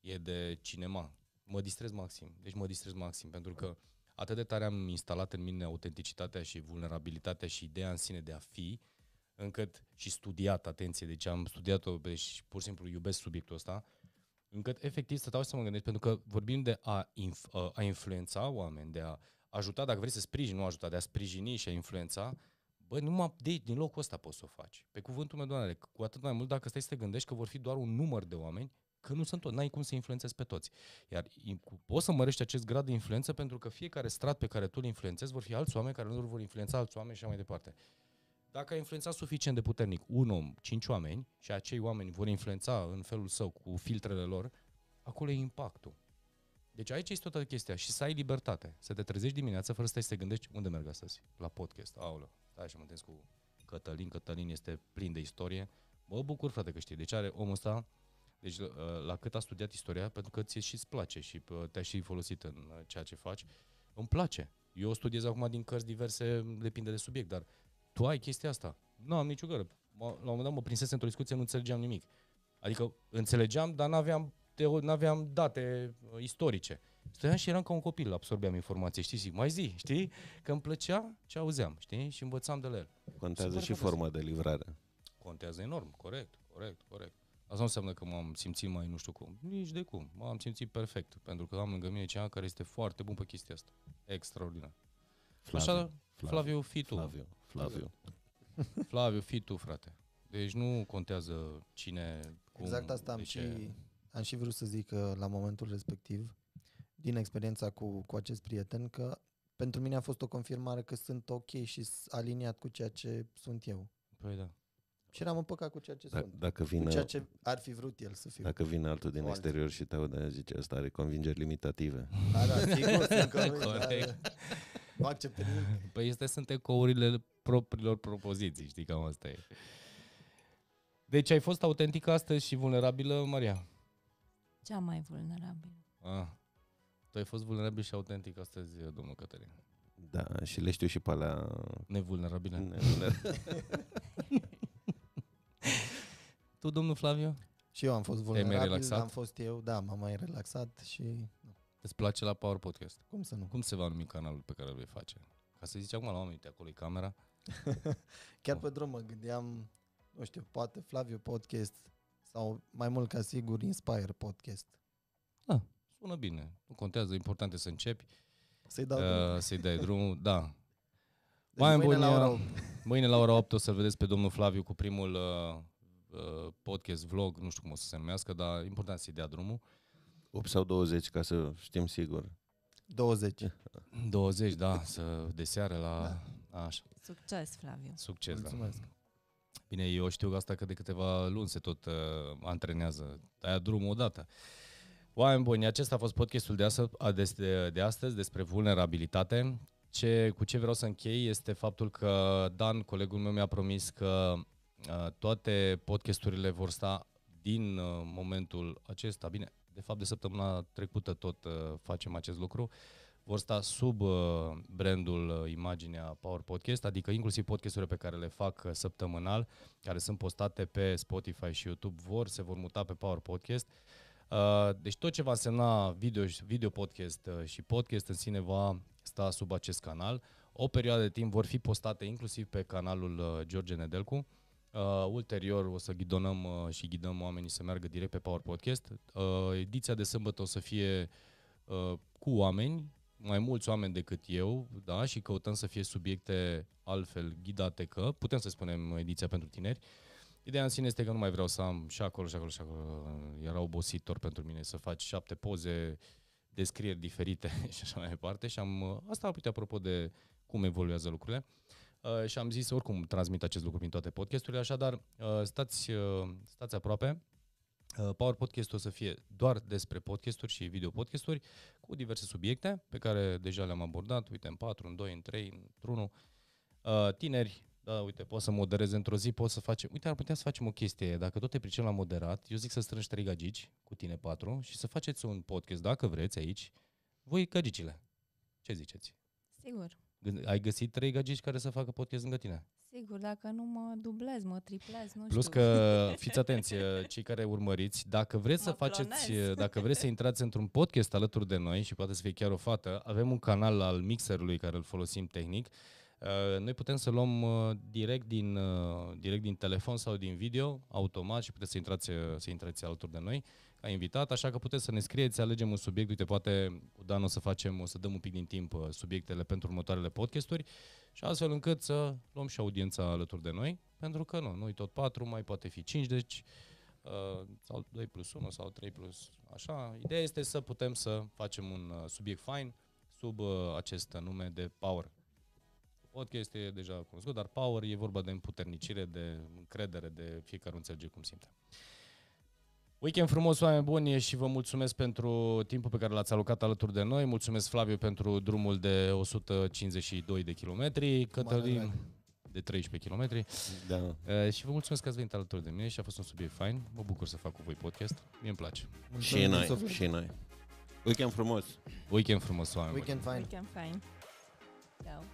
e de cinema. Mă distrez maxim. Deci mă distrez maxim pentru că atât de tare am instalat în mine autenticitatea și vulnerabilitatea și ideea în sine de a fi, încât și studiat, atenție, deci am studiat-o, deci pur și simplu iubesc subiectul ăsta, Încât efectiv să dau să mă gândesc, pentru că vorbim de a, inf- a influența oameni, de a ajuta, dacă vrei să sprijini, nu ajuta, de a sprijini și a influența, bă, numai de, din locul ăsta poți să o faci. Pe cuvântul meu, doamne, cu atât mai mult dacă stai să te gândești că vor fi doar un număr de oameni, că nu sunt toți, n-ai cum să influențezi pe toți. Iar poți să mărești acest grad de influență pentru că fiecare strat pe care tu îl influențezi vor fi alți oameni care nu vor influența alți oameni și așa mai departe. Dacă ai influențat suficient de puternic un om, cinci oameni, și acei oameni vor influența în felul său cu filtrele lor, acolo e impactul. Deci aici este toată chestia și să ai libertate, să te trezești dimineața fără să să te gândești unde merg astăzi, la podcast, aulă, stai și mă întâlnesc cu Cătălin, Cătălin este plin de istorie, mă bucur frate că știi, deci are omul ăsta, deci uh, la cât a studiat istoria, pentru că ți și îți place și uh, te-ai și folosit în uh, ceea ce faci, îmi place. Eu studiez acum din cărți diverse, depinde de subiect, dar tu ai chestia asta. Nu am nicio gără. la un moment dat mă prinsese într-o discuție, nu înțelegeam nimic. Adică înțelegeam, dar n-aveam, teo- n-aveam date uh, istorice. Stăteam și eram ca un copil, absorbeam informații, știi, și mai zi, știi? Că îmi plăcea ce auzeam, știi? Și învățam de la el. Contează și forma de livrare. Contează enorm, corect, corect, corect. Asta nu înseamnă că m-am simțit mai nu știu cum. Nici de cum. M-am simțit perfect, pentru că am lângă mine cineva care este foarte bun pe chestia asta. Extraordinar. Flaviu. Așa, Flaviu, Flaviu Fitu. Flaviu. Flaviu. Flaviu, fii tu, frate. Deci nu contează cine, cum, Exact asta am, și, am și vrut să zic că uh, la momentul respectiv, din experiența cu, cu acest prieten, că pentru mine a fost o confirmare că sunt ok și aliniat cu ceea ce sunt eu. Păi da. Și eram împăcat cu ceea ce da, sunt. Dacă vine, cu ceea ce ar fi vrut el să fie. Dacă vine altul din altul. exterior și te aude, zice, asta are convingeri limitative. Da, da, sigur, sigur, sigur, sigur, accepte nimic. Păi este sunt ecourile propriilor propoziții, știi, cam asta e. Deci ai fost autentică astăzi și vulnerabilă, Maria? Cea mai vulnerabilă. Ah. Tu ai fost vulnerabil și autentic astăzi, domnul Cătălin. Da, și le știu și pe alea... Nevulnerabile. Nevulnerabile. tu, domnul Flaviu? Și eu am fost vulnerabil, am fost eu, da, m-am mai relaxat și... Îți place la Power Podcast? Cum să nu? Cum se va numi canalul pe care îl vei face? Ca să zici acum la oameni, uite, acolo e camera, Chiar pe drum mă gândeam, nu știu, poate Flaviu Podcast sau mai mult ca sigur Inspire Podcast. Ah, sună bine. Nu contează, important e să începi. Să-i dau uh, Să-i dai drumul, da. Deci mai mâine, bune, la ora 8. mâine la ora 8 o să l vedeți pe domnul Flaviu cu primul uh, uh, podcast, vlog, nu știu cum o să se numească, dar important să-i dea drumul. 8 sau 20, ca să știm sigur. 20. 20, da, să de seară la... Da. Așa. Succes, Flaviu! Succes, da. Mulțumesc! Da. Bine, eu știu asta că de câteva luni se tot uh, antrenează. Aia drumul odată. Oameni buni, acesta a fost podcastul de astăzi, de, de astăzi despre vulnerabilitate. Ce, cu ce vreau să închei este faptul că Dan, colegul meu, mi-a promis că uh, toate podcasturile vor sta din uh, momentul acesta. Bine, de fapt de săptămâna trecută tot uh, facem acest lucru. Uh, vor sta sub uh, brandul, uh, imaginea Power Podcast, adică inclusiv podcasturile pe care le fac uh, săptămânal, care sunt postate pe Spotify și YouTube, vor, se vor muta pe Power Podcast. Deci tot ce va însemna video, video podcast și podcast în sine va sta sub acest canal. O perioadă de timp vor fi postate inclusiv pe canalul George Nedelcu. Uh, ulterior o să ghidonăm uh, și ghidăm oamenii să meargă direct pe Power Podcast. Uh, ediția de sâmbătă o să fie uh, cu oameni mai mulți oameni decât eu, da, și căutăm să fie subiecte altfel ghidate că, putem să spunem ediția pentru tineri, Ideea în sine este că nu mai vreau să am și acolo, și acolo, și acolo. Era obositor pentru mine să faci șapte poze, descrieri diferite și așa mai departe. Și am, asta uite, apropo de cum evoluează lucrurile. Uh, și am zis, oricum transmit acest lucru prin toate podcasturile, așadar uh, stați, uh, stați aproape, Uh, Power Podcast o să fie doar despre podcasturi și video podcasturi cu diverse subiecte pe care deja le-am abordat, uite, în 4, în 2, în 3, într-1. Uh, tineri, da, uite, poți să moderezi într-o zi, poți să facem, uite, ar putea să facem o chestie, dacă tot te pricep la moderat, eu zic să strângi trei gagici cu tine patru și să faceți un podcast, dacă vreți, aici, voi gagicile. Ce ziceți? Sigur. Ai găsit trei gagici care să facă podcast lângă tine? Sigur, dacă nu mă dublez, mă triplez, nu Plus știu. că, fiți atenți, cei care urmăriți, dacă vreți mă să faceți, dacă vreți să intrați într-un podcast alături de noi și poate să fie chiar o fată, avem un canal al mixerului care îl folosim tehnic. Uh, noi putem să luăm uh, direct din, uh, direct din telefon sau din video, automat și puteți să intrați, să intrați alături de noi ca invitat, așa că puteți să ne scrieți, să alegem un subiect, uite, poate cu Dan o să facem, o să dăm un pic din timp uh, subiectele pentru următoarele podcasturi și astfel încât să luăm și audiența alături de noi, pentru că nu, noi tot patru, mai poate fi cinci, deci uh, sau 2 plus 1 sau 3 plus așa. Ideea este să putem să facem un uh, subiect fain sub acest nume de Power. Podcast este deja cunoscut, dar Power e vorba de împuternicire, de încredere, de fiecare înțelege cum simte. Weekend frumos, oameni buni, și vă mulțumesc pentru timpul pe care l-ați alocat alături de noi. Mulțumesc, Flaviu, pentru drumul de 152 de kilometri. Cătălin, de 13 km. Da. Uh, și vă mulțumesc că ați venit alături de mine și a fost un subiect fain. Mă bucur să fac cu voi podcast. Mie îmi place. Mulțumesc și noi, și noi. Weekend frumos. Weekend frumos, oameni. Weekend fain. Weekend fain. Ciao.